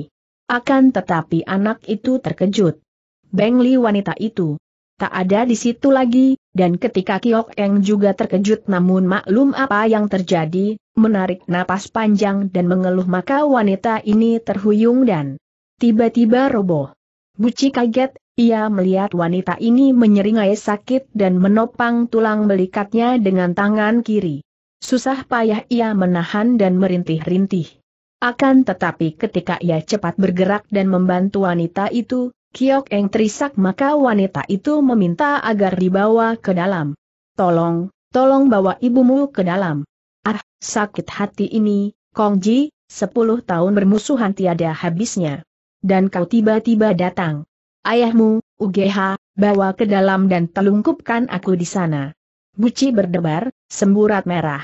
Speaker 1: Akan tetapi anak itu terkejut. Bengli wanita itu. Tak ada di situ lagi, dan ketika Kiok Eng juga terkejut namun maklum apa yang terjadi, menarik napas panjang dan mengeluh maka wanita ini terhuyung dan tiba-tiba roboh. Buci kaget ia melihat wanita ini menyeringai sakit dan menopang tulang belikatnya dengan tangan kiri. Susah payah ia menahan dan merintih-rintih. Akan tetapi ketika ia cepat bergerak dan membantu wanita itu, Kiok Eng terisak maka wanita itu meminta agar dibawa ke dalam. Tolong, tolong bawa ibumu ke dalam. Ah, sakit hati ini, Kong Ji, sepuluh tahun bermusuhan tiada habisnya. Dan kau tiba-tiba datang. Ayahmu, Ugeha, bawa ke dalam dan telungkupkan aku di sana. Buci berdebar, semburat merah.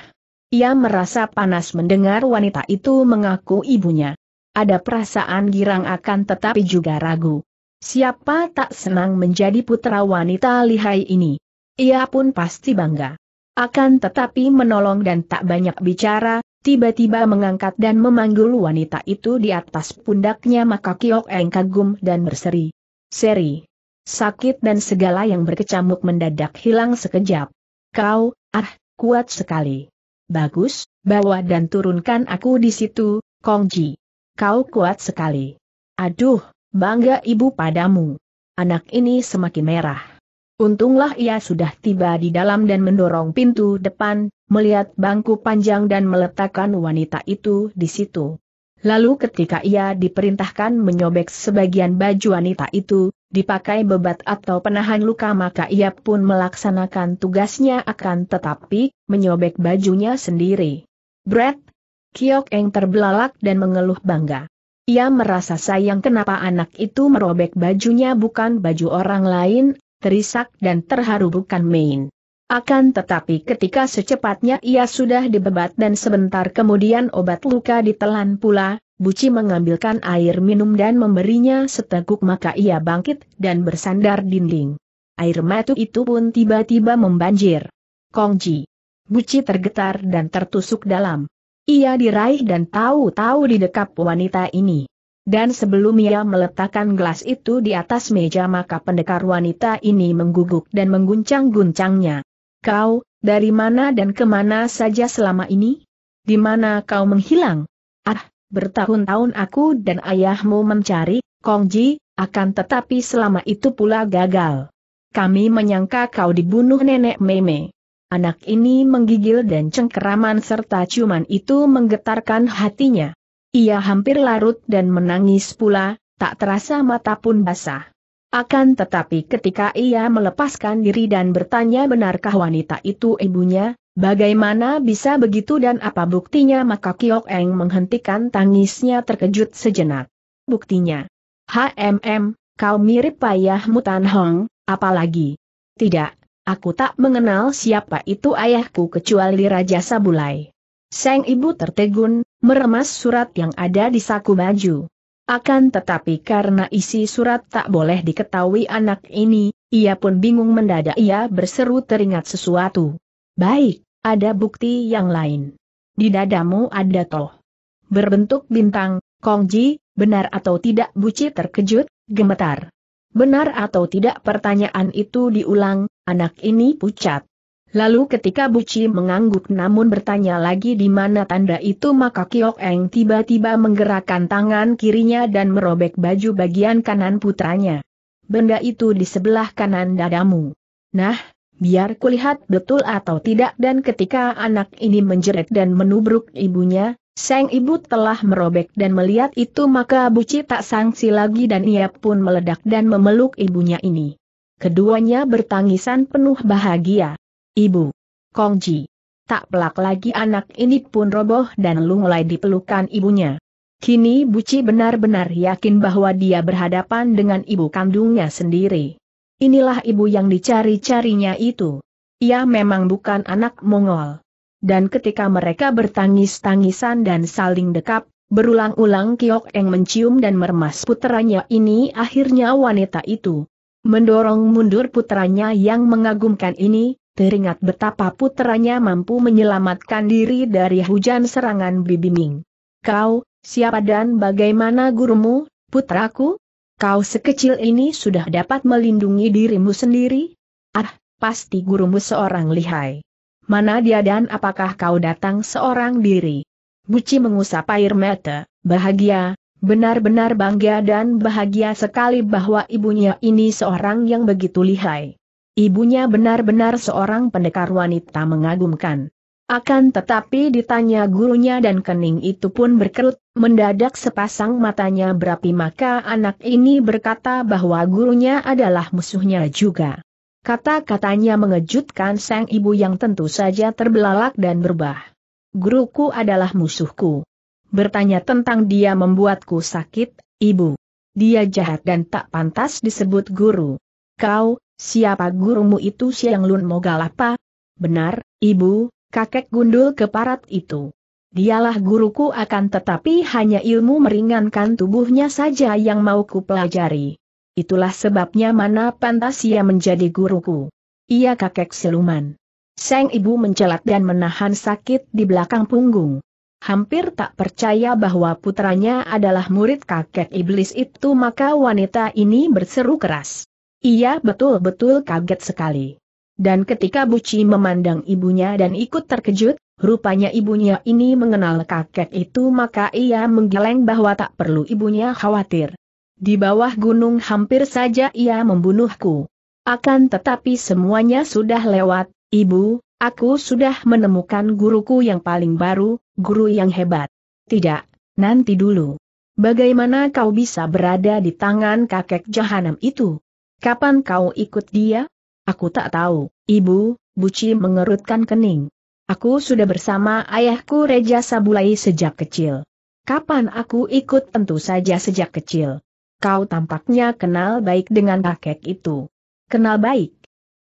Speaker 1: Ia merasa panas mendengar wanita itu mengaku ibunya. Ada perasaan girang akan tetapi juga ragu. Siapa tak senang menjadi putra wanita lihai ini? Ia pun pasti bangga. Akan tetapi menolong dan tak banyak bicara, tiba-tiba mengangkat dan memanggul wanita itu di atas pundaknya maka Kiok Eng kagum dan berseri. Seri. Sakit dan segala yang berkecamuk mendadak hilang sekejap. Kau, ah, kuat sekali. Bagus, bawa dan turunkan aku di situ, Kongji. Kau kuat sekali. Aduh, bangga ibu padamu. Anak ini semakin merah. Untunglah ia sudah tiba di dalam dan mendorong pintu depan, melihat bangku panjang dan meletakkan wanita itu di situ. Lalu ketika ia diperintahkan menyobek sebagian baju wanita itu, dipakai bebat atau penahan luka maka ia pun melaksanakan tugasnya akan tetapi, menyobek bajunya sendiri. Brett, Kiok Eng terbelalak dan mengeluh bangga. Ia merasa sayang kenapa anak itu merobek bajunya bukan baju orang lain, terisak dan terharu bukan main. Akan tetapi ketika secepatnya ia sudah dibebat dan sebentar kemudian obat luka ditelan pula, Buci mengambilkan air minum dan memberinya seteguk maka ia bangkit dan bersandar dinding. Air mata itu pun tiba-tiba membanjir. Kongji. Buci tergetar dan tertusuk dalam. Ia diraih dan tahu-tahu didekap wanita ini. Dan sebelum ia meletakkan gelas itu di atas meja maka pendekar wanita ini mengguguk dan mengguncang-guncangnya. Kau, dari mana dan kemana saja selama ini? Di mana kau menghilang? Ah, Bertahun-tahun aku dan ayahmu mencari, Kongji, akan tetapi selama itu pula gagal. Kami menyangka kau dibunuh nenek Meme. Anak ini menggigil dan cengkeraman serta ciuman itu menggetarkan hatinya. Ia hampir larut dan menangis pula, tak terasa mata pun basah. Akan tetapi ketika ia melepaskan diri dan bertanya benarkah wanita itu ibunya, Bagaimana bisa begitu dan apa buktinya maka Kiok Eng menghentikan tangisnya terkejut sejenak. Buktinya. HMM, kau mirip payahmu Tan Hong, apalagi. Tidak, aku tak mengenal siapa itu ayahku kecuali Raja Sabulai. Sang ibu tertegun, meremas surat yang ada di saku baju. Akan tetapi karena isi surat tak boleh diketahui anak ini, ia pun bingung mendadak ia berseru teringat sesuatu. Baik, ada bukti yang lain. Di dadamu ada toh. Berbentuk bintang, Kongji, benar atau tidak buci terkejut, gemetar. Benar atau tidak pertanyaan itu diulang, anak ini pucat. Lalu ketika Buci mengangguk namun bertanya lagi di mana tanda itu maka Kiok Eng tiba-tiba menggerakkan tangan kirinya dan merobek baju bagian kanan putranya. Benda itu di sebelah kanan dadamu. Nah, biar kulihat betul atau tidak dan ketika anak ini menjerit dan menubruk ibunya, sang ibu telah merobek dan melihat itu maka buci tak sangsi lagi dan ia pun meledak dan memeluk ibunya ini. Keduanya bertangisan penuh bahagia. Ibu. Kongji. Tak pelak lagi anak ini pun roboh dan lu mulai dipelukan ibunya. Kini Buci benar-benar yakin bahwa dia berhadapan dengan ibu kandungnya sendiri. Inilah ibu yang dicari-carinya itu. Ia memang bukan anak Mongol. Dan ketika mereka bertangis-tangisan dan saling dekap, berulang-ulang Kiok Eng mencium dan meremas putranya ini akhirnya wanita itu. Mendorong mundur putranya yang mengagumkan ini, teringat betapa putranya mampu menyelamatkan diri dari hujan serangan Bibi Ming. Kau, siapa dan bagaimana gurumu, putraku? Kau sekecil ini sudah dapat melindungi dirimu sendiri? Ah, pasti gurumu seorang lihai. Mana dia dan apakah kau datang seorang diri? Buci mengusap air mata, bahagia, benar-benar bangga dan bahagia sekali bahwa ibunya ini seorang yang begitu lihai. Ibunya benar-benar seorang pendekar wanita mengagumkan. Akan tetapi ditanya gurunya dan kening itu pun berkerut, Mendadak sepasang matanya berapi maka anak ini berkata bahwa gurunya adalah musuhnya juga. Kata-katanya mengejutkan sang ibu yang tentu saja terbelalak dan berbah. Guruku adalah musuhku. Bertanya tentang dia membuatku sakit, ibu. Dia jahat dan tak pantas disebut guru. Kau, siapa gurumu itu Siang Lun Mogalapa? Benar, ibu, kakek gundul keparat itu. Dialah guruku akan tetapi hanya ilmu meringankan tubuhnya saja yang mau ku pelajari. Itulah sebabnya mana pantas ia menjadi guruku. Ia kakek siluman. Seng ibu mencelat dan menahan sakit di belakang punggung. Hampir tak percaya bahwa putranya adalah murid kakek iblis itu maka wanita ini berseru keras. Ia betul-betul kaget sekali. Dan ketika Buci memandang ibunya dan ikut terkejut, rupanya ibunya ini mengenal kakek itu maka ia menggeleng bahwa tak perlu ibunya khawatir. Di bawah gunung hampir saja ia membunuhku. Akan tetapi semuanya sudah lewat, ibu, aku sudah menemukan guruku yang paling baru, guru yang hebat. Tidak, nanti dulu. Bagaimana kau bisa berada di tangan kakek jahanam itu? Kapan kau ikut dia? Aku tak tahu, Ibu, Buci mengerutkan kening. Aku sudah bersama ayahku Reja Sabulai sejak kecil. Kapan aku ikut tentu saja sejak kecil. Kau tampaknya kenal baik dengan kakek itu. Kenal baik?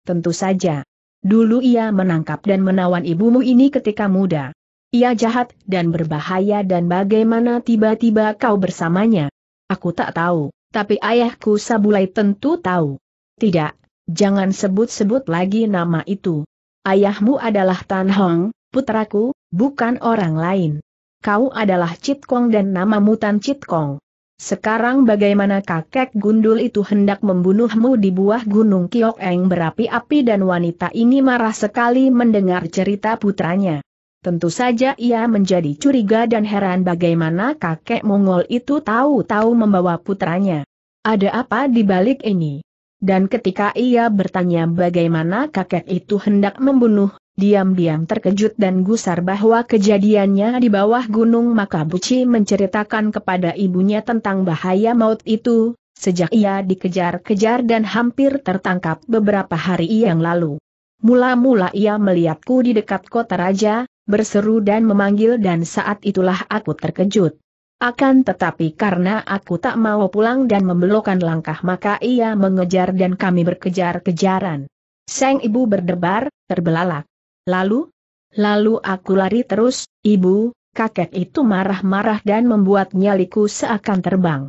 Speaker 1: Tentu saja. Dulu ia menangkap dan menawan ibumu ini ketika muda. Ia jahat dan berbahaya dan bagaimana tiba-tiba kau bersamanya? Aku tak tahu, tapi ayahku Sabulai tentu tahu. Tidak, Jangan sebut-sebut lagi nama itu. Ayahmu adalah Tan Hong, putraku, bukan orang lain. Kau adalah Chit Kong dan nama mutan Chit Kong. Sekarang bagaimana kakek gundul itu hendak membunuhmu di buah gunung Kiok Eng berapi-api dan wanita ini marah sekali mendengar cerita putranya. Tentu saja ia menjadi curiga dan heran bagaimana kakek Mongol itu tahu-tahu membawa putranya. Ada apa di balik ini? Dan ketika ia bertanya bagaimana kakek itu hendak membunuh, diam-diam terkejut dan gusar bahwa kejadiannya di bawah gunung Maka Buci menceritakan kepada ibunya tentang bahaya maut itu, sejak ia dikejar-kejar dan hampir tertangkap beberapa hari yang lalu. Mula-mula ia melihatku di dekat kota raja, berseru dan memanggil dan saat itulah aku terkejut. Akan tetapi karena aku tak mau pulang dan membelokkan langkah maka ia mengejar dan kami berkejar-kejaran. Sang ibu berdebar, terbelalak. Lalu? Lalu aku lari terus, ibu, kakek itu marah-marah dan membuat nyaliku seakan terbang.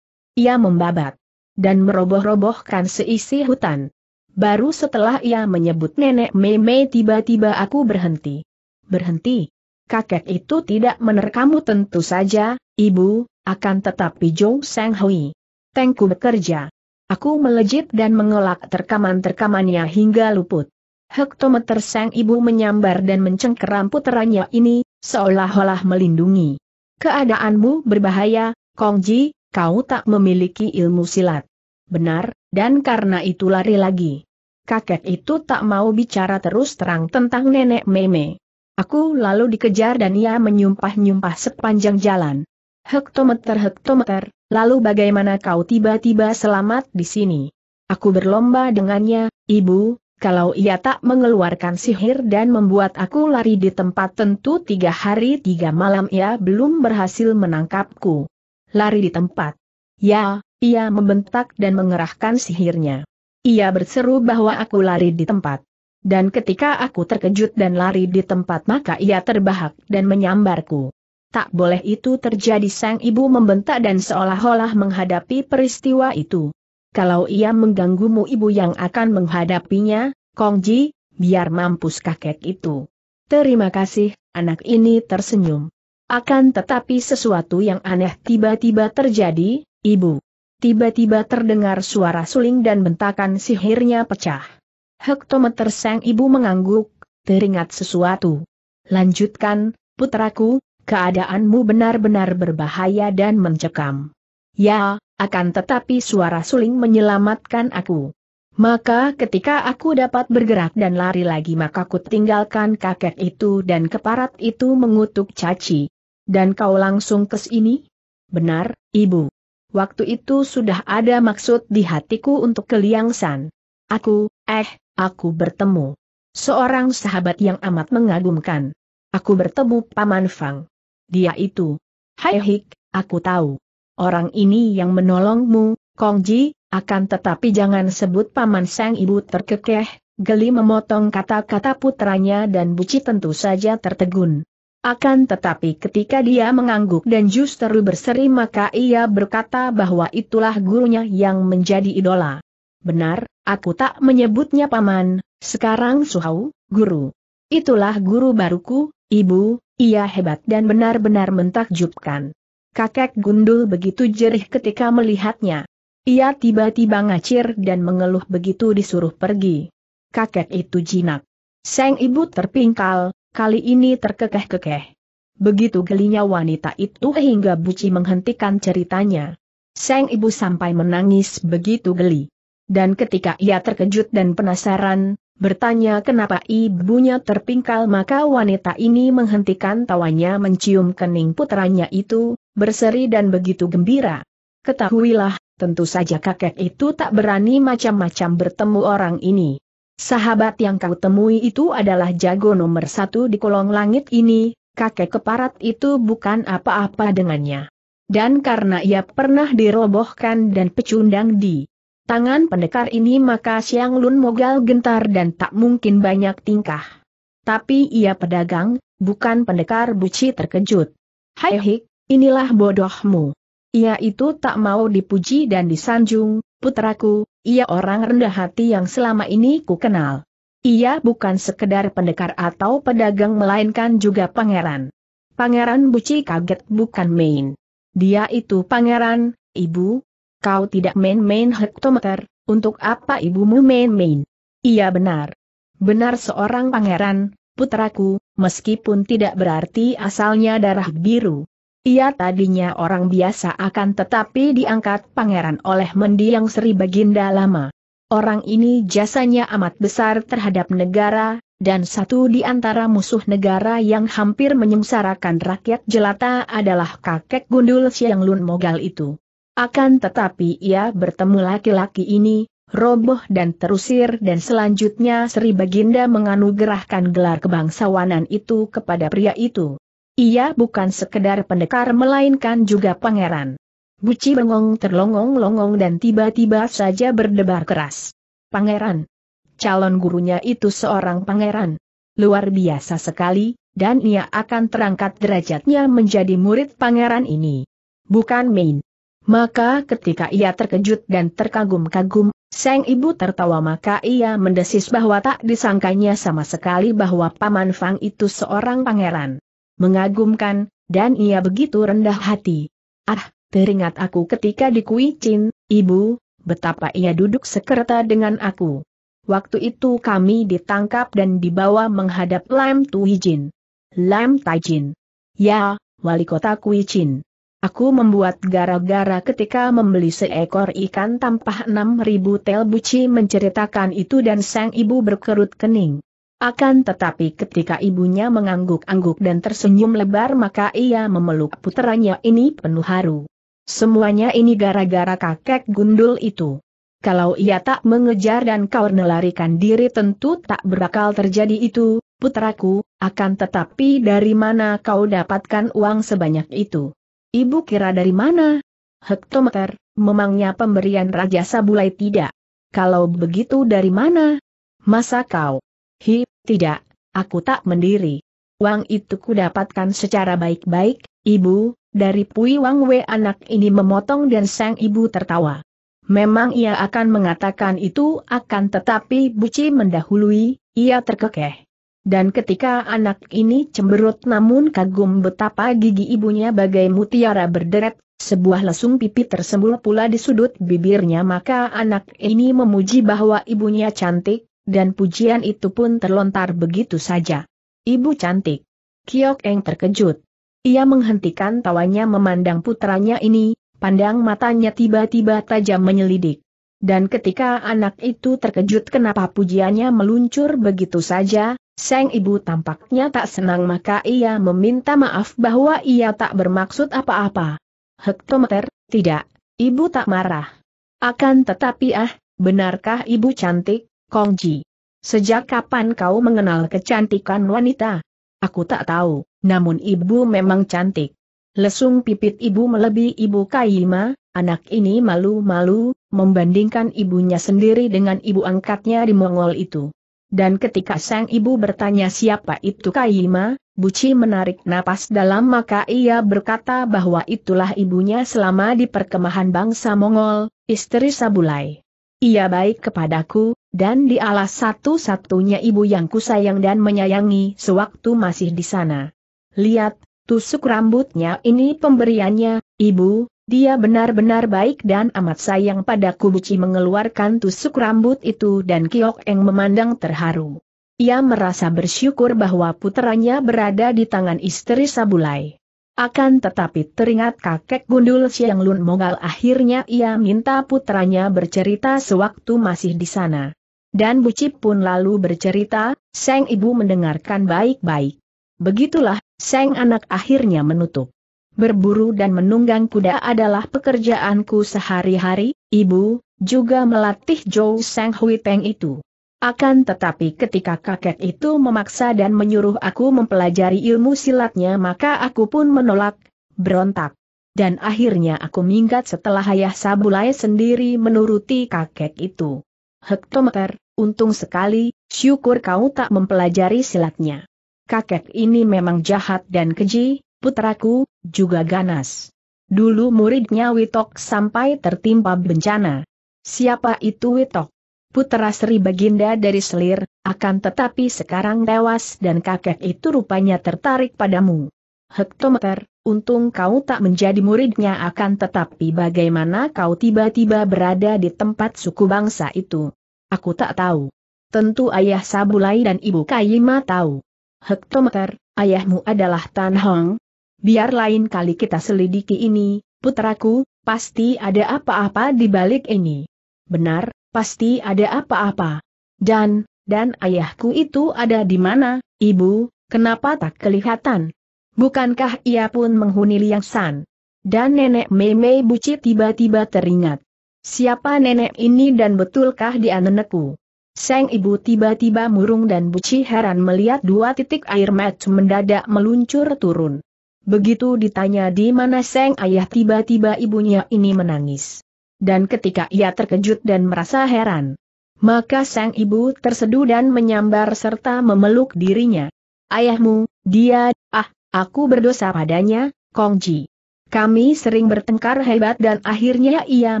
Speaker 1: Ia membabat. Dan meroboh-robohkan seisi hutan. Baru setelah ia menyebut nenek Meme tiba-tiba aku berhenti. Berhenti? kakek itu tidak menerkamu tentu saja, ibu, akan tetapi Jong Sang Hui. Tengku bekerja. Aku melejit dan mengelak terkaman-terkamannya hingga luput. Hektometer sang ibu menyambar dan mencengkeram puteranya ini, seolah-olah melindungi. Keadaanmu berbahaya, Kongji, kau tak memiliki ilmu silat. Benar, dan karena itu lari lagi. Kakek itu tak mau bicara terus terang tentang nenek meme. Aku lalu dikejar dan ia menyumpah-nyumpah sepanjang jalan. Hektometer-hektometer, lalu bagaimana kau tiba-tiba selamat di sini? Aku berlomba dengannya, ibu, kalau ia tak mengeluarkan sihir dan membuat aku lari di tempat tentu tiga hari tiga malam ia belum berhasil menangkapku. Lari di tempat. Ya, ia membentak dan mengerahkan sihirnya. Ia berseru bahwa aku lari di tempat. Dan ketika aku terkejut dan lari di tempat maka ia terbahak dan menyambarku. Tak boleh itu terjadi sang ibu membentak dan seolah-olah menghadapi peristiwa itu. Kalau ia mengganggumu ibu yang akan menghadapinya, Kongji, biar mampus kakek itu. Terima kasih, anak ini tersenyum. Akan tetapi sesuatu yang aneh tiba-tiba terjadi, ibu. Tiba-tiba terdengar suara suling dan bentakan sihirnya pecah. Hektometer sang ibu mengangguk, teringat sesuatu. Lanjutkan, putraku, keadaanmu benar-benar berbahaya dan mencekam. Ya, akan tetapi suara suling menyelamatkan aku. Maka ketika aku dapat bergerak dan lari lagi maka ku tinggalkan kakek itu dan keparat itu mengutuk caci. Dan kau langsung ke sini? Benar, ibu. Waktu itu sudah ada maksud di hatiku untuk keliangsan. Aku, eh, aku bertemu seorang sahabat yang amat mengagumkan. Aku bertemu Paman Fang. Dia itu. Hai Hik, aku tahu. Orang ini yang menolongmu, Kong Ji, akan tetapi jangan sebut Paman Sang Ibu terkekeh, geli memotong kata-kata putranya dan Buci tentu saja tertegun. Akan tetapi ketika dia mengangguk dan justru berseri maka ia berkata bahwa itulah gurunya yang menjadi idola. Benar, Aku tak menyebutnya paman, sekarang suhau, guru. Itulah guru baruku, ibu, ia hebat dan benar-benar mentakjubkan. Kakek gundul begitu jerih ketika melihatnya. Ia tiba-tiba ngacir dan mengeluh begitu disuruh pergi. Kakek itu jinak. Seng ibu terpingkal, kali ini terkekeh-kekeh. Begitu gelinya wanita itu hingga Buci menghentikan ceritanya. Seng ibu sampai menangis begitu geli dan ketika ia terkejut dan penasaran, bertanya kenapa ibunya terpingkal maka wanita ini menghentikan tawanya mencium kening putranya itu, berseri dan begitu gembira. Ketahuilah, tentu saja kakek itu tak berani macam-macam bertemu orang ini. Sahabat yang kau temui itu adalah jago nomor satu di kolong langit ini, kakek keparat itu bukan apa-apa dengannya dan karena ia pernah dirobohkan dan pecundang di tangan pendekar ini maka Siang Lun Mogal gentar dan tak mungkin banyak tingkah. Tapi ia pedagang, bukan pendekar buci terkejut. Hai hik, inilah bodohmu. Ia itu tak mau dipuji dan disanjung, putraku, ia orang rendah hati yang selama ini ku kenal. Ia bukan sekedar pendekar atau pedagang melainkan juga pangeran. Pangeran buci kaget bukan main. Dia itu pangeran, ibu, Kau tidak main-main hektometer, untuk apa ibumu main-main? Iya benar. Benar seorang pangeran, putraku, meskipun tidak berarti asalnya darah biru. Ia tadinya orang biasa akan tetapi diangkat pangeran oleh mendiang Sri Baginda Lama. Orang ini jasanya amat besar terhadap negara, dan satu di antara musuh negara yang hampir menyengsarakan rakyat jelata adalah kakek gundul Siang Lun Mogal itu. Akan tetapi ia bertemu laki-laki ini, roboh dan terusir dan selanjutnya Sri Baginda menganugerahkan gelar kebangsawanan itu kepada pria itu. Ia bukan sekedar pendekar melainkan juga pangeran. Buci bengong terlongong-longong dan tiba-tiba saja berdebar keras. Pangeran. Calon gurunya itu seorang pangeran. Luar biasa sekali, dan ia akan terangkat derajatnya menjadi murid pangeran ini. Bukan main. Maka ketika ia terkejut dan terkagum-kagum, sang ibu tertawa maka ia mendesis bahwa tak disangkanya sama sekali bahwa Paman Fang itu seorang pangeran. Mengagumkan, dan ia begitu rendah hati. Ah, teringat aku ketika di Kui Chin, ibu, betapa ia duduk sekerta dengan aku. Waktu itu kami ditangkap dan dibawa menghadap Lam Tuijin. Lam Taijin. Ya, wali kota Kui Chin. Aku membuat gara-gara ketika membeli seekor ikan tampah 6000 tel buci menceritakan itu dan sang ibu berkerut kening. Akan tetapi ketika ibunya mengangguk-angguk dan tersenyum lebar maka ia memeluk putranya ini penuh haru. Semuanya ini gara-gara kakek gundul itu. Kalau ia tak mengejar dan kau melarikan diri tentu tak berakal terjadi itu, putraku, akan tetapi dari mana kau dapatkan uang sebanyak itu? Ibu kira dari mana? Hektometer, memangnya pemberian Raja Sabulai tidak? Kalau begitu dari mana? Masa kau? Hi, tidak, aku tak mendiri. Uang itu ku dapatkan secara baik-baik, ibu, dari Pui Wang We anak ini memotong dan sang ibu tertawa. Memang ia akan mengatakan itu akan tetapi Buci mendahului, ia terkekeh. Dan ketika anak ini cemberut namun kagum betapa gigi ibunya bagai mutiara berderet, sebuah lesung pipi tersembul pula di sudut bibirnya maka anak ini memuji bahwa ibunya cantik, dan pujian itu pun terlontar begitu saja. Ibu cantik. Kiok Eng terkejut. Ia menghentikan tawanya memandang putranya ini, pandang matanya tiba-tiba tajam menyelidik. Dan ketika anak itu terkejut kenapa pujiannya meluncur begitu saja, Seng ibu tampaknya tak senang maka ia meminta maaf bahwa ia tak bermaksud apa-apa. Hektometer, tidak, ibu tak marah. Akan tetapi ah, benarkah ibu cantik, Kongji? Sejak kapan kau mengenal kecantikan wanita? Aku tak tahu, namun ibu memang cantik. Lesung pipit ibu melebihi ibu Kaima, anak ini malu-malu, membandingkan ibunya sendiri dengan ibu angkatnya di Mongol itu. Dan ketika sang ibu bertanya siapa itu Kaima, Buci menarik napas dalam maka ia berkata bahwa itulah ibunya selama di perkemahan bangsa Mongol, istri Sabulai. Ia baik kepadaku, dan dialah satu-satunya ibu yang kusayang dan menyayangi sewaktu masih di sana. Lihat, tusuk rambutnya ini pemberiannya, ibu, dia benar-benar baik dan amat sayang padaku Buci mengeluarkan tusuk rambut itu dan Kiok Eng memandang terharu. Ia merasa bersyukur bahwa putranya berada di tangan istri Sabulai. Akan tetapi teringat kakek gundul Siang Lun Mongal akhirnya ia minta putranya bercerita sewaktu masih di sana. Dan Buci pun lalu bercerita, Seng Ibu mendengarkan baik-baik. Begitulah, Seng anak akhirnya menutup berburu dan menunggang kuda adalah pekerjaanku sehari-hari, ibu, juga melatih Zhou Sang Hui Peng itu. Akan tetapi ketika kakek itu memaksa dan menyuruh aku mempelajari ilmu silatnya maka aku pun menolak, berontak. Dan akhirnya aku minggat setelah ayah Sabulai sendiri menuruti kakek itu. Hektometer, untung sekali, syukur kau tak mempelajari silatnya. Kakek ini memang jahat dan keji, putraku, juga ganas. Dulu muridnya Witok sampai tertimpa bencana. Siapa itu Witok? Putra Sri Baginda dari Selir, akan tetapi sekarang tewas dan kakek itu rupanya tertarik padamu. Hektometer, untung kau tak menjadi muridnya akan tetapi bagaimana kau tiba-tiba berada di tempat suku bangsa itu? Aku tak tahu. Tentu ayah Sabulai dan ibu Kayima tahu. Hektometer, ayahmu adalah Tan Hong, biar lain kali kita selidiki ini, putraku, pasti ada apa-apa di balik ini. Benar, pasti ada apa-apa. Dan, dan ayahku itu ada di mana, ibu, kenapa tak kelihatan? Bukankah ia pun menghuni liang san? Dan nenek Meme Buci tiba-tiba teringat. Siapa nenek ini dan betulkah dia nenekku? Sang ibu tiba-tiba murung dan Buci heran melihat dua titik air mata mendadak meluncur turun. Begitu ditanya di mana Seng Ayah tiba-tiba ibunya ini menangis. Dan ketika ia terkejut dan merasa heran, maka Seng ibu terseduh dan menyambar serta memeluk dirinya. Ayahmu, dia, ah, aku berdosa padanya, Kongji. Kami sering bertengkar hebat dan akhirnya ia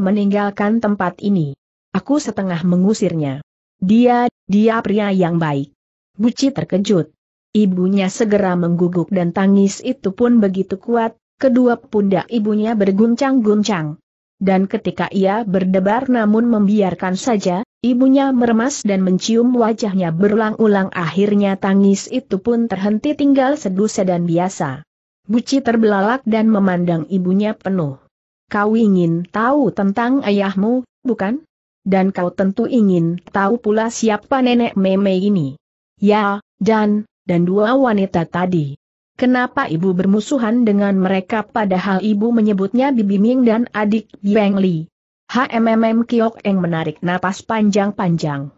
Speaker 1: meninggalkan tempat ini. Aku setengah mengusirnya. Dia, dia pria yang baik. Buci terkejut. Ibunya segera mengguguk dan tangis itu pun begitu kuat, kedua pundak ibunya berguncang-guncang. Dan ketika ia berdebar namun membiarkan saja, ibunya meremas dan mencium wajahnya berulang-ulang akhirnya tangis itu pun terhenti tinggal seduh dan biasa. Buci terbelalak dan memandang ibunya penuh. Kau ingin tahu tentang ayahmu, bukan? Dan kau tentu ingin tahu pula siapa nenek meme ini. Ya, dan, dan dua wanita tadi. Kenapa ibu bermusuhan dengan mereka padahal ibu menyebutnya Bibi Ming dan adik Yang Li? HMMM Kiok Eng menarik napas panjang-panjang.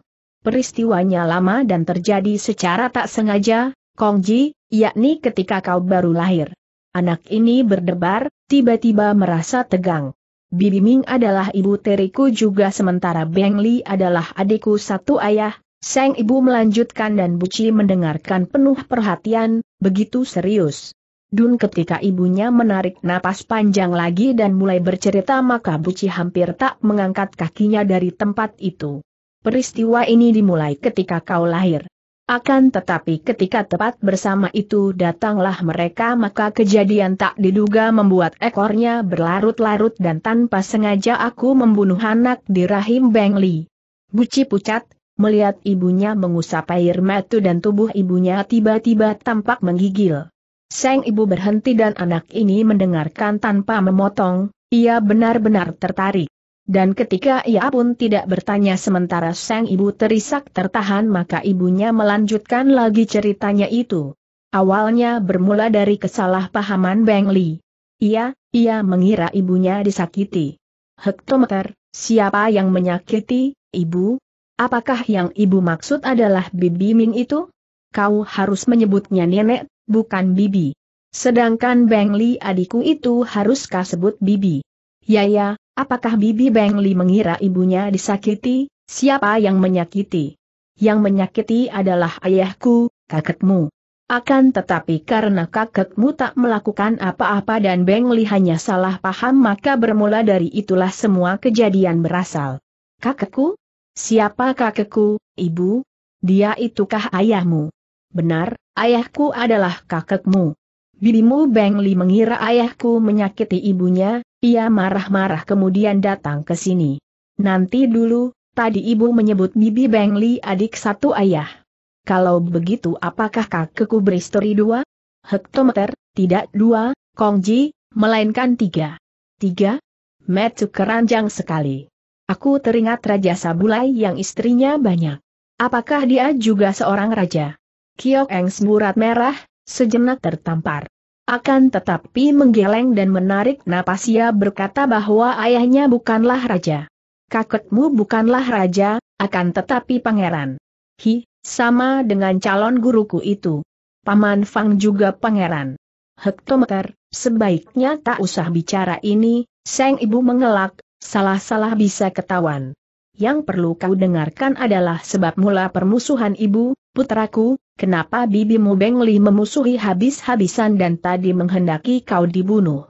Speaker 1: Peristiwanya lama dan terjadi secara tak sengaja, Kong Ji, yakni ketika kau baru lahir. Anak ini berdebar, tiba-tiba merasa tegang. Bibi Ming adalah ibu teriku juga sementara Beng Li adalah adikku satu ayah, Sang ibu melanjutkan dan Buci mendengarkan penuh perhatian, begitu serius. Dun ketika ibunya menarik napas panjang lagi dan mulai bercerita maka Buci hampir tak mengangkat kakinya dari tempat itu. Peristiwa ini dimulai ketika kau lahir. Akan tetapi ketika tepat bersama itu datanglah mereka maka kejadian tak diduga membuat ekornya berlarut-larut dan tanpa sengaja aku membunuh anak di rahim Bengli. Buci pucat, melihat ibunya mengusap air mata dan tubuh ibunya tiba-tiba tampak menggigil. Sang ibu berhenti dan anak ini mendengarkan tanpa memotong, ia benar-benar tertarik. Dan ketika ia pun tidak bertanya sementara sang ibu terisak tertahan maka ibunya melanjutkan lagi ceritanya itu. Awalnya bermula dari kesalahpahaman Beng Li. Ia, ia mengira ibunya disakiti. Hektometer, siapa yang menyakiti, ibu, Apakah yang ibu maksud adalah Bibi Ming itu? Kau harus menyebutnya nenek, bukan Bibi. Sedangkan Beng Li adikku itu haruskah sebut Bibi? Ya ya, apakah Bibi Beng Li mengira ibunya disakiti? Siapa yang menyakiti? Yang menyakiti adalah ayahku, kakekmu. Akan tetapi karena kakekmu tak melakukan apa-apa dan Beng Li hanya salah paham maka bermula dari itulah semua kejadian berasal. Kakekku? Siapa kakekku, ibu? Dia itukah ayahmu? Benar, ayahku adalah kakekmu. Bibimu Li mengira ayahku menyakiti ibunya, ia marah-marah kemudian datang ke sini. Nanti dulu, tadi ibu menyebut Bibi Li adik satu ayah. Kalau begitu apakah kakekku beristri dua? Hektometer, tidak dua, kongji, melainkan tiga. Tiga? Metu keranjang sekali. Aku teringat Raja Sabulai yang istrinya banyak. Apakah dia juga seorang raja? Kiok Eng semburat merah, sejenak tertampar. Akan tetapi menggeleng dan menarik napas ia berkata bahwa ayahnya bukanlah raja. Kakekmu bukanlah raja, akan tetapi pangeran. Hi, sama dengan calon guruku itu. Paman Fang juga pangeran. Hektometer, sebaiknya tak usah bicara ini, Seng ibu mengelak, Salah-salah bisa ketahuan. Yang perlu kau dengarkan adalah sebab mula permusuhan ibu, putraku, kenapa bibimu Bengli memusuhi habis-habisan dan tadi menghendaki kau dibunuh.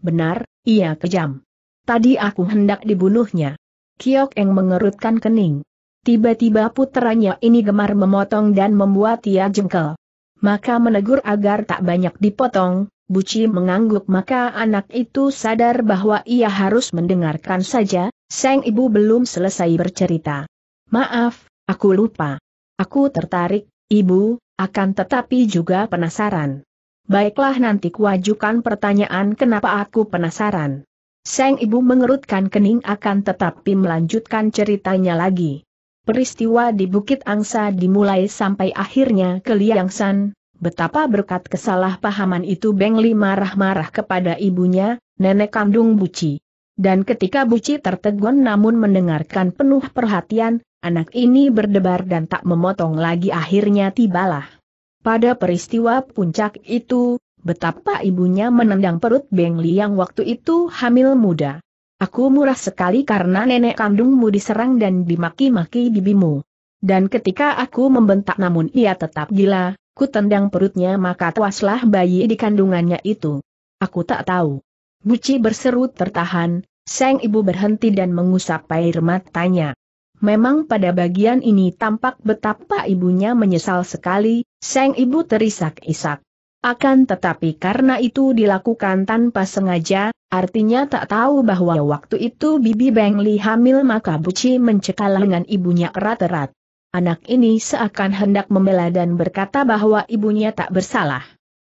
Speaker 1: Benar, ia kejam. Tadi aku hendak dibunuhnya. Kiok Eng mengerutkan kening. Tiba-tiba putranya ini gemar memotong dan membuat ia jengkel. Maka menegur agar tak banyak dipotong, Buci mengangguk maka anak itu sadar bahwa ia harus mendengarkan saja, sang ibu belum selesai bercerita. Maaf, aku lupa. Aku tertarik, ibu, akan tetapi juga penasaran. Baiklah nanti kuajukan pertanyaan kenapa aku penasaran. Sang ibu mengerutkan kening akan tetapi melanjutkan ceritanya lagi. Peristiwa di Bukit Angsa dimulai sampai akhirnya ke Liangsan, Betapa berkat kesalahpahaman itu Bengli marah-marah kepada ibunya, nenek kandung Buci. Dan ketika Buci tertegun namun mendengarkan penuh perhatian, anak ini berdebar dan tak memotong lagi akhirnya tibalah. Pada peristiwa puncak itu, betapa ibunya menendang perut Bengli yang waktu itu hamil muda. Aku murah sekali karena nenek kandungmu diserang dan dimaki-maki bibimu. Dan ketika aku membentak namun ia tetap gila, Ku tendang perutnya maka tuaslah bayi di kandungannya itu. Aku tak tahu. Buci berseru tertahan, sang ibu berhenti dan mengusap air matanya. Memang pada bagian ini tampak betapa ibunya menyesal sekali, sang ibu terisak-isak. Akan tetapi karena itu dilakukan tanpa sengaja, artinya tak tahu bahwa waktu itu Bibi Bengli hamil maka Buci mencekal lengan ibunya erat-erat anak ini seakan hendak membela dan berkata bahwa ibunya tak bersalah.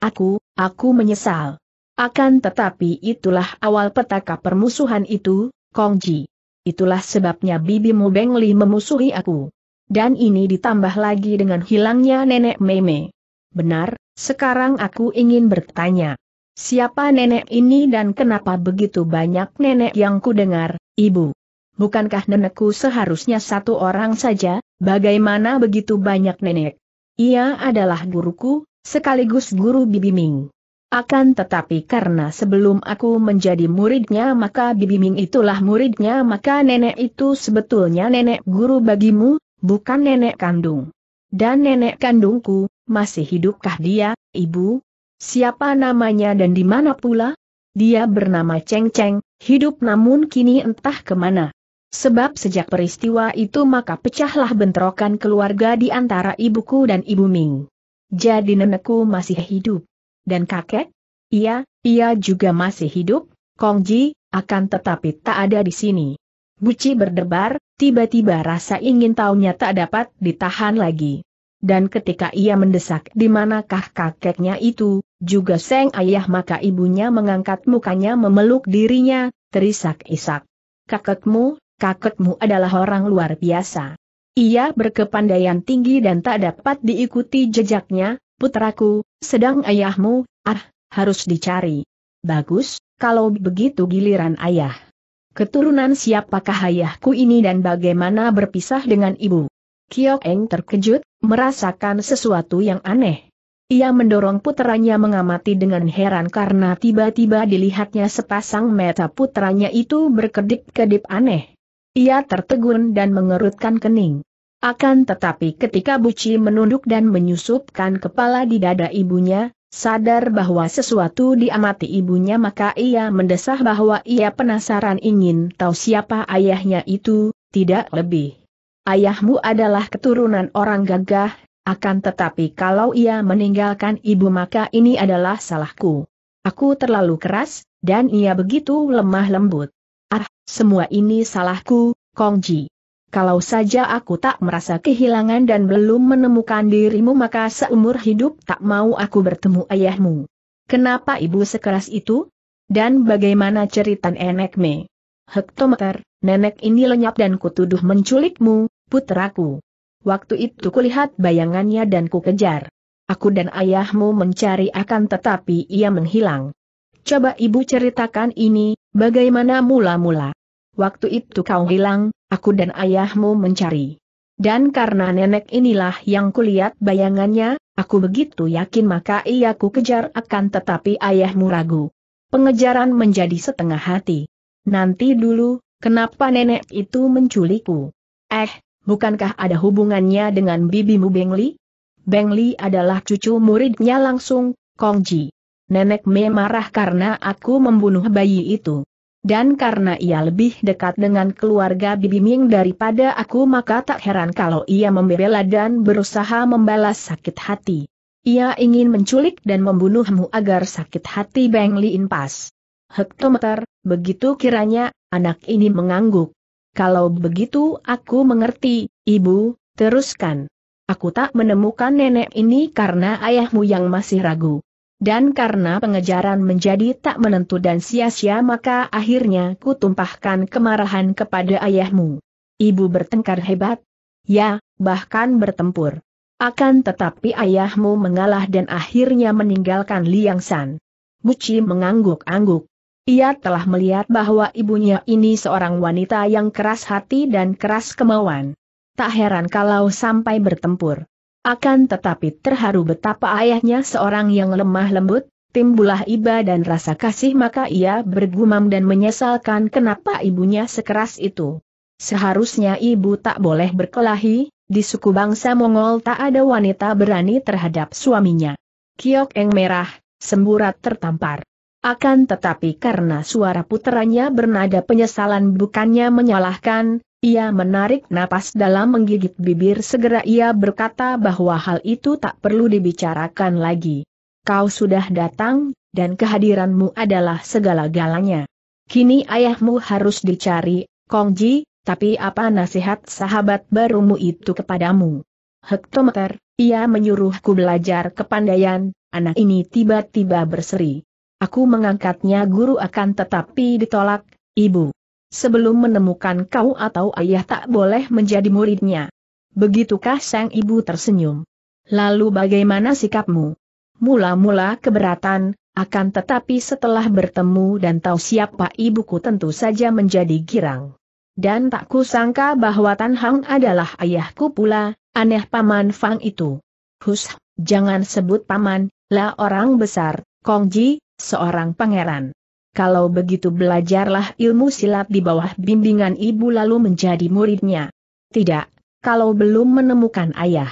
Speaker 1: Aku, aku menyesal. Akan tetapi itulah awal petaka permusuhan itu, Kongji. Itulah sebabnya bibimu Bengli memusuhi aku. Dan ini ditambah lagi dengan hilangnya nenek Meme. Benar, sekarang aku ingin bertanya. Siapa nenek ini dan kenapa begitu banyak nenek yang kudengar, ibu? bukankah nenekku seharusnya satu orang saja, bagaimana begitu banyak nenek? Ia adalah guruku, sekaligus guru Bibiming. Akan tetapi karena sebelum aku menjadi muridnya maka Bibiming itulah muridnya maka nenek itu sebetulnya nenek guru bagimu, bukan nenek kandung. Dan nenek kandungku, masih hidupkah dia, ibu? Siapa namanya dan di mana pula? Dia bernama Ceng Ceng, hidup namun kini entah kemana. Sebab sejak peristiwa itu maka pecahlah bentrokan keluarga di antara ibuku dan ibu Ming. Jadi nenekku masih hidup. Dan kakek? Iya, ia juga masih hidup, Kongji, akan tetapi tak ada di sini. Buci berdebar, tiba-tiba rasa ingin tahunya tak dapat ditahan lagi. Dan ketika ia mendesak di manakah kakeknya itu, juga seng ayah maka ibunya mengangkat mukanya memeluk dirinya, terisak-isak. Kakekmu, kakekmu adalah orang luar biasa. Ia berkepandaian tinggi dan tak dapat diikuti jejaknya, putraku, sedang ayahmu, ah, harus dicari. Bagus, kalau begitu giliran ayah. Keturunan siapakah ayahku ini dan bagaimana berpisah dengan ibu? Kiok Eng terkejut, merasakan sesuatu yang aneh. Ia mendorong putranya mengamati dengan heran karena tiba-tiba dilihatnya sepasang mata putranya itu berkedip-kedip aneh. Ia tertegun dan mengerutkan kening. Akan tetapi ketika Buci menunduk dan menyusupkan kepala di dada ibunya, sadar bahwa sesuatu diamati ibunya maka ia mendesah bahwa ia penasaran ingin tahu siapa ayahnya itu, tidak lebih. Ayahmu adalah keturunan orang gagah, akan tetapi kalau ia meninggalkan ibu maka ini adalah salahku. Aku terlalu keras, dan ia begitu lemah lembut. Ah, semua ini salahku, Kongji. Kalau saja aku tak merasa kehilangan dan belum menemukan dirimu maka seumur hidup tak mau aku bertemu ayahmu. Kenapa ibu sekeras itu? Dan bagaimana cerita nenek Mei? Hektometer, nenek ini lenyap dan kutuduh menculikmu, putraku. Waktu itu kulihat bayangannya dan kukejar. Aku dan ayahmu mencari akan tetapi ia menghilang. Coba ibu ceritakan ini, Bagaimana mula-mula? Waktu itu kau hilang, aku dan ayahmu mencari. Dan karena nenek inilah yang kulihat bayangannya, aku begitu yakin maka ia ku kejar akan tetapi ayahmu ragu. Pengejaran menjadi setengah hati. Nanti dulu, kenapa nenek itu menculikku? Eh, bukankah ada hubungannya dengan bibimu Bengli? Bengli adalah cucu muridnya langsung, Kongji. Nenek Me marah karena aku membunuh bayi itu. Dan karena ia lebih dekat dengan keluarga Bibi Ming daripada aku maka tak heran kalau ia membela dan berusaha membalas sakit hati. Ia ingin menculik dan membunuhmu agar sakit hati Beng Li pas. Hektometer, begitu kiranya, anak ini mengangguk. Kalau begitu aku mengerti, ibu, teruskan. Aku tak menemukan nenek ini karena ayahmu yang masih ragu. Dan karena pengejaran menjadi tak menentu dan sia-sia maka akhirnya kutumpahkan kemarahan kepada ayahmu. Ibu bertengkar hebat? Ya, bahkan bertempur. Akan tetapi ayahmu mengalah dan akhirnya meninggalkan Liang San. Buci mengangguk-angguk. Ia telah melihat bahwa ibunya ini seorang wanita yang keras hati dan keras kemauan. Tak heran kalau sampai bertempur. Akan tetapi terharu betapa ayahnya seorang yang lemah lembut, timbulah iba dan rasa kasih maka ia bergumam dan menyesalkan kenapa ibunya sekeras itu. Seharusnya ibu tak boleh berkelahi, di suku bangsa Mongol tak ada wanita berani terhadap suaminya. Kiok Eng merah, semburat tertampar. Akan tetapi karena suara puteranya bernada penyesalan bukannya menyalahkan, ia menarik napas dalam menggigit bibir segera ia berkata bahwa hal itu tak perlu dibicarakan lagi. Kau sudah datang, dan kehadiranmu adalah segala-galanya. Kini ayahmu harus dicari, Kongji, tapi apa nasihat sahabat barumu itu kepadamu? Hektometer, ia menyuruhku belajar kepandaian, anak ini tiba-tiba berseri. Aku mengangkatnya guru akan tetapi ditolak, ibu sebelum menemukan kau atau ayah tak boleh menjadi muridnya. Begitukah sang ibu tersenyum? Lalu bagaimana sikapmu? Mula-mula keberatan, akan tetapi setelah bertemu dan tahu siapa ibuku tentu saja menjadi girang. Dan tak kusangka bahwa Tan Hang adalah ayahku pula, aneh paman Fang itu. Hus, jangan sebut paman, lah orang besar, Kong Ji, seorang pangeran kalau begitu belajarlah ilmu silat di bawah bimbingan ibu lalu menjadi muridnya. Tidak, kalau belum menemukan ayah.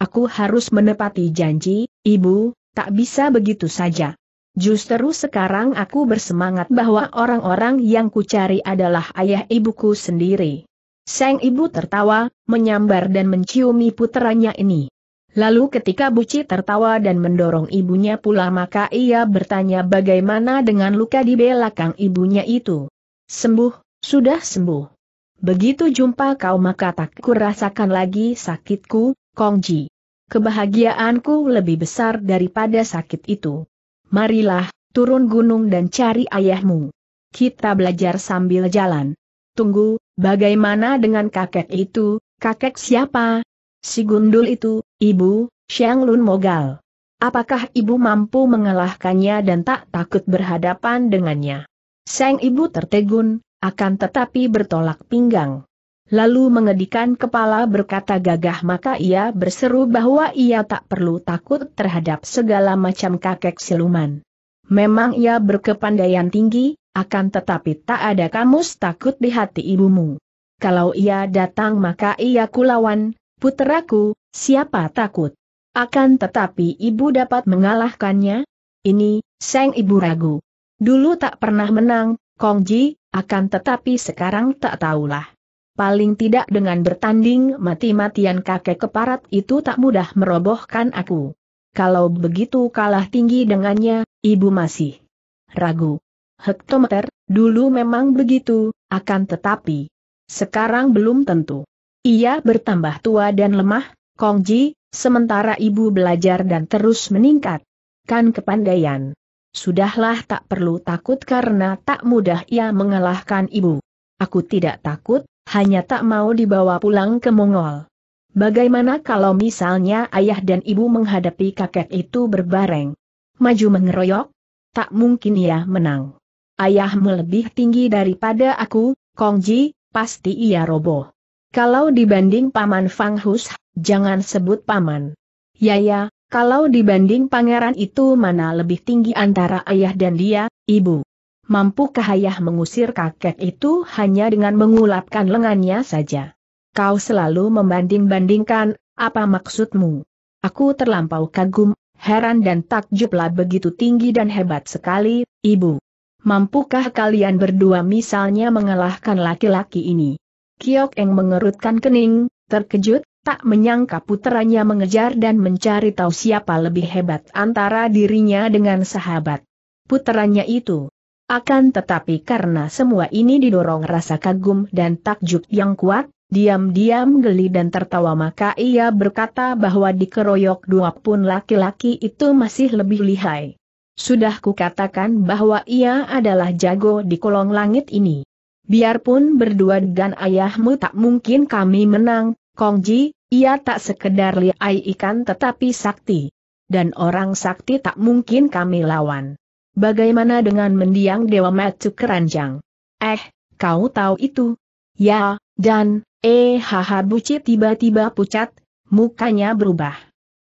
Speaker 1: Aku harus menepati janji, ibu, tak bisa begitu saja. Justru sekarang aku bersemangat bahwa orang-orang yang kucari adalah ayah ibuku sendiri. Sang ibu tertawa, menyambar dan menciumi puteranya ini. Lalu ketika Buci tertawa dan mendorong ibunya pula maka ia bertanya bagaimana dengan luka di belakang ibunya itu. Sembuh, sudah sembuh. Begitu jumpa kau maka tak kurasakan lagi sakitku, Kongji. Kebahagiaanku lebih besar daripada sakit itu. Marilah, turun gunung dan cari ayahmu. Kita belajar sambil jalan. Tunggu, bagaimana dengan kakek itu, kakek siapa? Si gundul itu, Ibu, Xiang Lun Mogal. Apakah ibu mampu mengalahkannya dan tak takut berhadapan dengannya? Sang ibu tertegun, akan tetapi bertolak pinggang. Lalu mengedikan kepala berkata gagah maka ia berseru bahwa ia tak perlu takut terhadap segala macam kakek siluman. Memang ia berkepandaian tinggi, akan tetapi tak ada kamus takut di hati ibumu. Kalau ia datang maka ia kulawan, Puteraku, siapa takut? Akan tetapi ibu dapat mengalahkannya? Ini, sang ibu ragu. Dulu tak pernah menang, Kongji, akan tetapi sekarang tak tahulah. Paling tidak dengan bertanding mati-matian kakek keparat itu tak mudah merobohkan aku. Kalau begitu kalah tinggi dengannya, ibu masih ragu. Hektometer, dulu memang begitu, akan tetapi sekarang belum tentu. Ia bertambah tua dan lemah, Kongji, sementara ibu belajar dan terus meningkat. Kan kepandaian. Sudahlah tak perlu takut karena tak mudah ia mengalahkan ibu. Aku tidak takut, hanya tak mau dibawa pulang ke Mongol. Bagaimana kalau misalnya ayah dan ibu menghadapi kakek itu berbareng? Maju mengeroyok? Tak mungkin ia menang. Ayahmu lebih tinggi daripada aku, Kongji, pasti ia roboh. Kalau dibanding Paman Fang Hus, jangan sebut Paman. Ya ya, kalau dibanding pangeran itu mana lebih tinggi antara ayah dan dia, ibu. Mampukah ayah mengusir kakek itu hanya dengan mengulapkan lengannya saja? Kau selalu membanding-bandingkan, apa maksudmu? Aku terlampau kagum, heran dan takjublah begitu tinggi dan hebat sekali, ibu. Mampukah kalian berdua misalnya mengalahkan laki-laki ini? Kiok Eng mengerutkan kening, terkejut, tak menyangka puteranya mengejar dan mencari tahu siapa lebih hebat antara dirinya dengan sahabat. Puteranya itu. Akan tetapi karena semua ini didorong rasa kagum dan takjub yang kuat, diam-diam geli dan tertawa maka ia berkata bahwa dikeroyok dua pun laki-laki itu masih lebih lihai. Sudah kukatakan bahwa ia adalah jago di kolong langit ini biarpun berdua dengan ayahmu tak mungkin kami menang, Kongji, ia tak sekedar liai ikan tetapi sakti. Dan orang sakti tak mungkin kami lawan. Bagaimana dengan mendiang Dewa Matu Keranjang? Eh, kau tahu itu? Ya, dan, eh haha buci tiba-tiba pucat, mukanya berubah.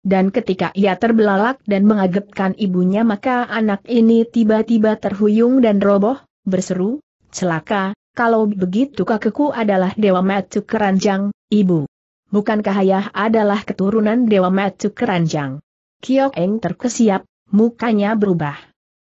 Speaker 1: Dan ketika ia terbelalak dan mengagetkan ibunya maka anak ini tiba-tiba terhuyung dan roboh, berseru, celaka, kalau begitu kakekku adalah Dewa Matu Keranjang, ibu. Bukankah ayah adalah keturunan Dewa Matu Keranjang? Kiok Eng terkesiap, mukanya berubah.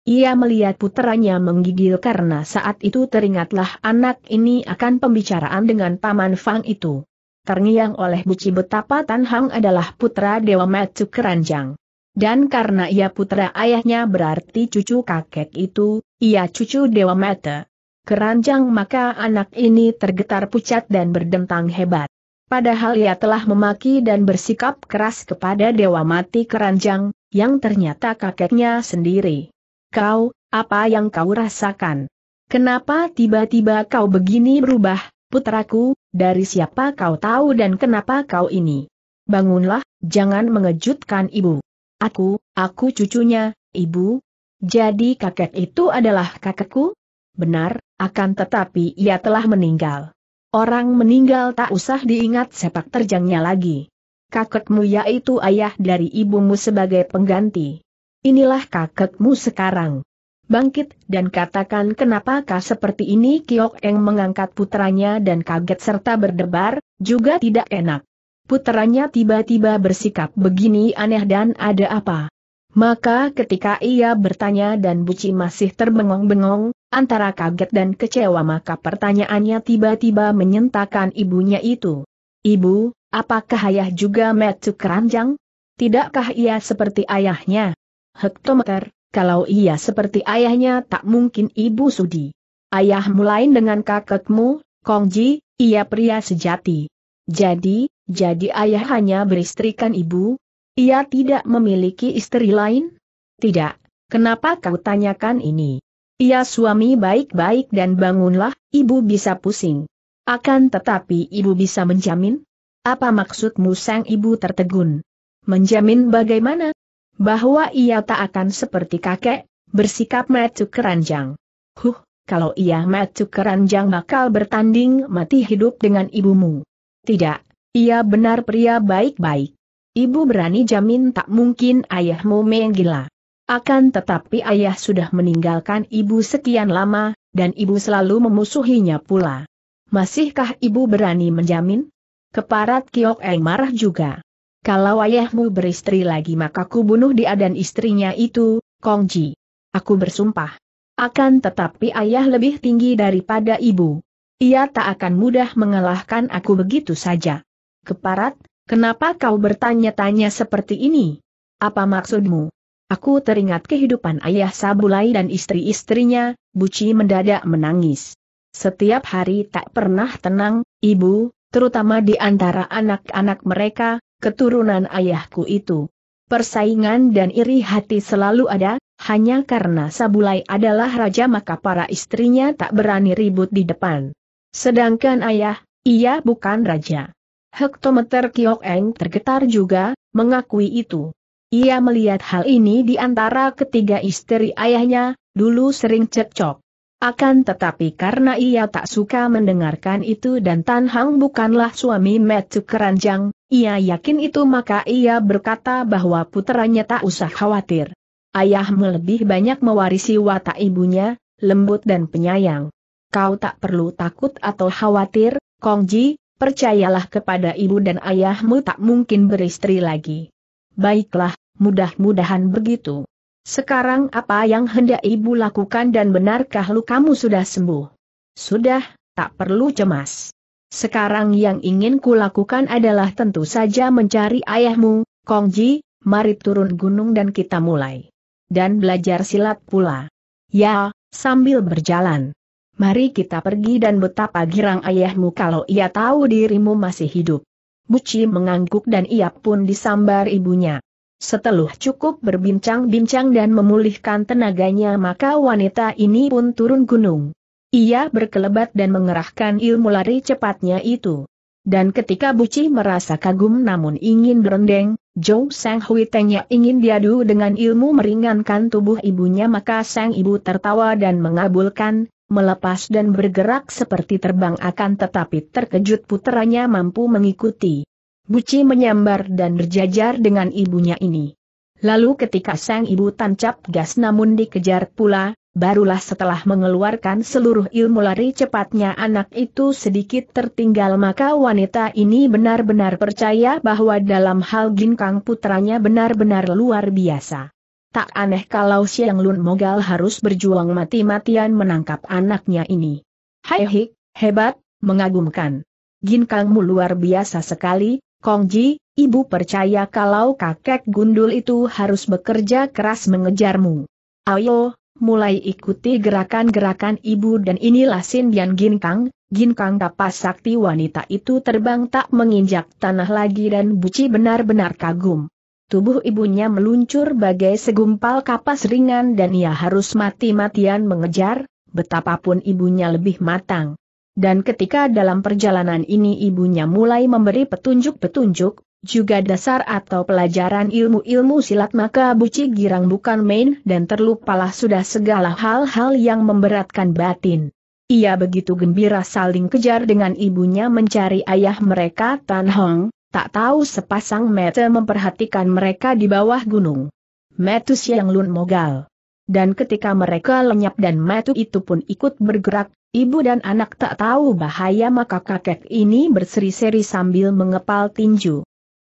Speaker 1: Ia melihat putranya menggigil karena saat itu teringatlah anak ini akan pembicaraan dengan Paman Fang itu. Terngiang oleh buci betapa Tan Hang adalah putra Dewa Matu Keranjang. Dan karena ia putra ayahnya berarti cucu kakek itu, ia cucu Dewa Mata keranjang maka anak ini tergetar pucat dan berdentang hebat. Padahal ia telah memaki dan bersikap keras kepada Dewa Mati Keranjang, yang ternyata kakeknya sendiri. Kau, apa yang kau rasakan? Kenapa tiba-tiba kau begini berubah, putraku, dari siapa kau tahu dan kenapa kau ini? Bangunlah, jangan mengejutkan ibu. Aku, aku cucunya, ibu. Jadi kakek itu adalah kakekku? Benar, akan tetapi ia telah meninggal. Orang meninggal tak usah diingat sepak terjangnya lagi. Kakekmu yaitu ayah dari ibumu sebagai pengganti. Inilah kakekmu sekarang. Bangkit dan katakan kenapakah seperti ini Kiok Eng mengangkat putranya dan kaget serta berdebar, juga tidak enak. Putranya tiba-tiba bersikap begini aneh dan ada apa? Maka ketika ia bertanya dan Buci masih terbengong-bengong, antara kaget dan kecewa maka pertanyaannya tiba-tiba menyentakan ibunya itu. Ibu, apakah ayah juga metu keranjang? Tidakkah ia seperti ayahnya? Hektometer, kalau ia seperti ayahnya tak mungkin ibu sudi. Ayah mulai dengan kakekmu, Kongji, ia pria sejati. Jadi, jadi ayah hanya beristrikan ibu, ia tidak memiliki istri lain? Tidak. Kenapa kau tanyakan ini? Ia suami baik-baik dan bangunlah, ibu bisa pusing. Akan tetapi ibu bisa menjamin? Apa maksudmu sang ibu tertegun? Menjamin bagaimana? Bahwa ia tak akan seperti kakek, bersikap metu keranjang. Huh, kalau ia metu keranjang bakal bertanding mati hidup dengan ibumu. Tidak, ia benar pria baik-baik. Ibu berani jamin tak mungkin ayahmu menggila. Akan tetapi ayah sudah meninggalkan ibu sekian lama, dan ibu selalu memusuhinya pula. Masihkah ibu berani menjamin? Keparat Kiok Eng marah juga. Kalau ayahmu beristri lagi maka ku bunuh dia dan istrinya itu, Kongji. Aku bersumpah. Akan tetapi ayah lebih tinggi daripada ibu. Ia tak akan mudah mengalahkan aku begitu saja. Keparat, Kenapa kau bertanya-tanya seperti ini? Apa maksudmu? Aku teringat kehidupan ayah Sabulai dan istri-istrinya, Buci mendadak menangis. Setiap hari tak pernah tenang, ibu, terutama di antara anak-anak mereka, keturunan ayahku itu. Persaingan dan iri hati selalu ada, hanya karena Sabulai adalah raja maka para istrinya tak berani ribut di depan. Sedangkan ayah, ia bukan raja. Hektometer Kiok Eng tergetar juga, mengakui itu. Ia melihat hal ini di antara ketiga istri ayahnya, dulu sering cekcok. Akan tetapi karena ia tak suka mendengarkan itu dan Tan Hang bukanlah suami Metu Keranjang, ia yakin itu maka ia berkata bahwa putranya tak usah khawatir. Ayah lebih banyak mewarisi watak ibunya, lembut dan penyayang. Kau tak perlu takut atau khawatir, Kong Ji percayalah kepada ibu dan ayahmu tak mungkin beristri lagi. Baiklah, mudah-mudahan begitu. Sekarang apa yang hendak ibu lakukan dan benarkah lukamu sudah sembuh? Sudah, tak perlu cemas. Sekarang yang ingin kulakukan adalah tentu saja mencari ayahmu, Kongji, mari turun gunung dan kita mulai. Dan belajar silat pula. Ya, sambil berjalan mari kita pergi dan betapa girang ayahmu kalau ia tahu dirimu masih hidup. Buci mengangguk dan ia pun disambar ibunya. Setelah cukup berbincang-bincang dan memulihkan tenaganya maka wanita ini pun turun gunung. Ia berkelebat dan mengerahkan ilmu lari cepatnya itu. Dan ketika Buci merasa kagum namun ingin berendeng, Jong Sang Hui Tengnya ingin diadu dengan ilmu meringankan tubuh ibunya maka sang ibu tertawa dan mengabulkan, melepas dan bergerak seperti terbang akan tetapi terkejut putranya mampu mengikuti. Buci menyambar dan berjajar dengan ibunya ini. Lalu ketika sang ibu tancap gas namun dikejar pula, barulah setelah mengeluarkan seluruh ilmu lari cepatnya anak itu sedikit tertinggal maka wanita ini benar-benar percaya bahwa dalam hal ginkang putranya benar-benar luar biasa. Tak aneh kalau Siang Lun Mogal harus berjuang mati-matian menangkap anaknya ini. Hai hik, hebat, mengagumkan. Ginkangmu Kangmu luar biasa sekali, Kongji, ibu percaya kalau kakek gundul itu harus bekerja keras mengejarmu. Ayo, mulai ikuti gerakan-gerakan ibu dan inilah Sindian Ginkang, Ginkang kapas sakti wanita itu terbang tak menginjak tanah lagi dan Buci benar-benar kagum. Tubuh ibunya meluncur bagai segumpal kapas ringan dan ia harus mati-matian mengejar, betapapun ibunya lebih matang. Dan ketika dalam perjalanan ini ibunya mulai memberi petunjuk-petunjuk, juga dasar atau pelajaran ilmu-ilmu silat maka buci girang bukan main dan terlupalah sudah segala hal-hal yang memberatkan batin. Ia begitu gembira saling kejar dengan ibunya mencari ayah mereka Tan Hong, Tak tahu sepasang mata memperhatikan mereka di bawah gunung. Metu yang Lun mogal. Dan ketika mereka lenyap dan metu itu pun ikut bergerak, ibu dan anak tak tahu bahaya maka kakek ini berseri-seri sambil mengepal tinju.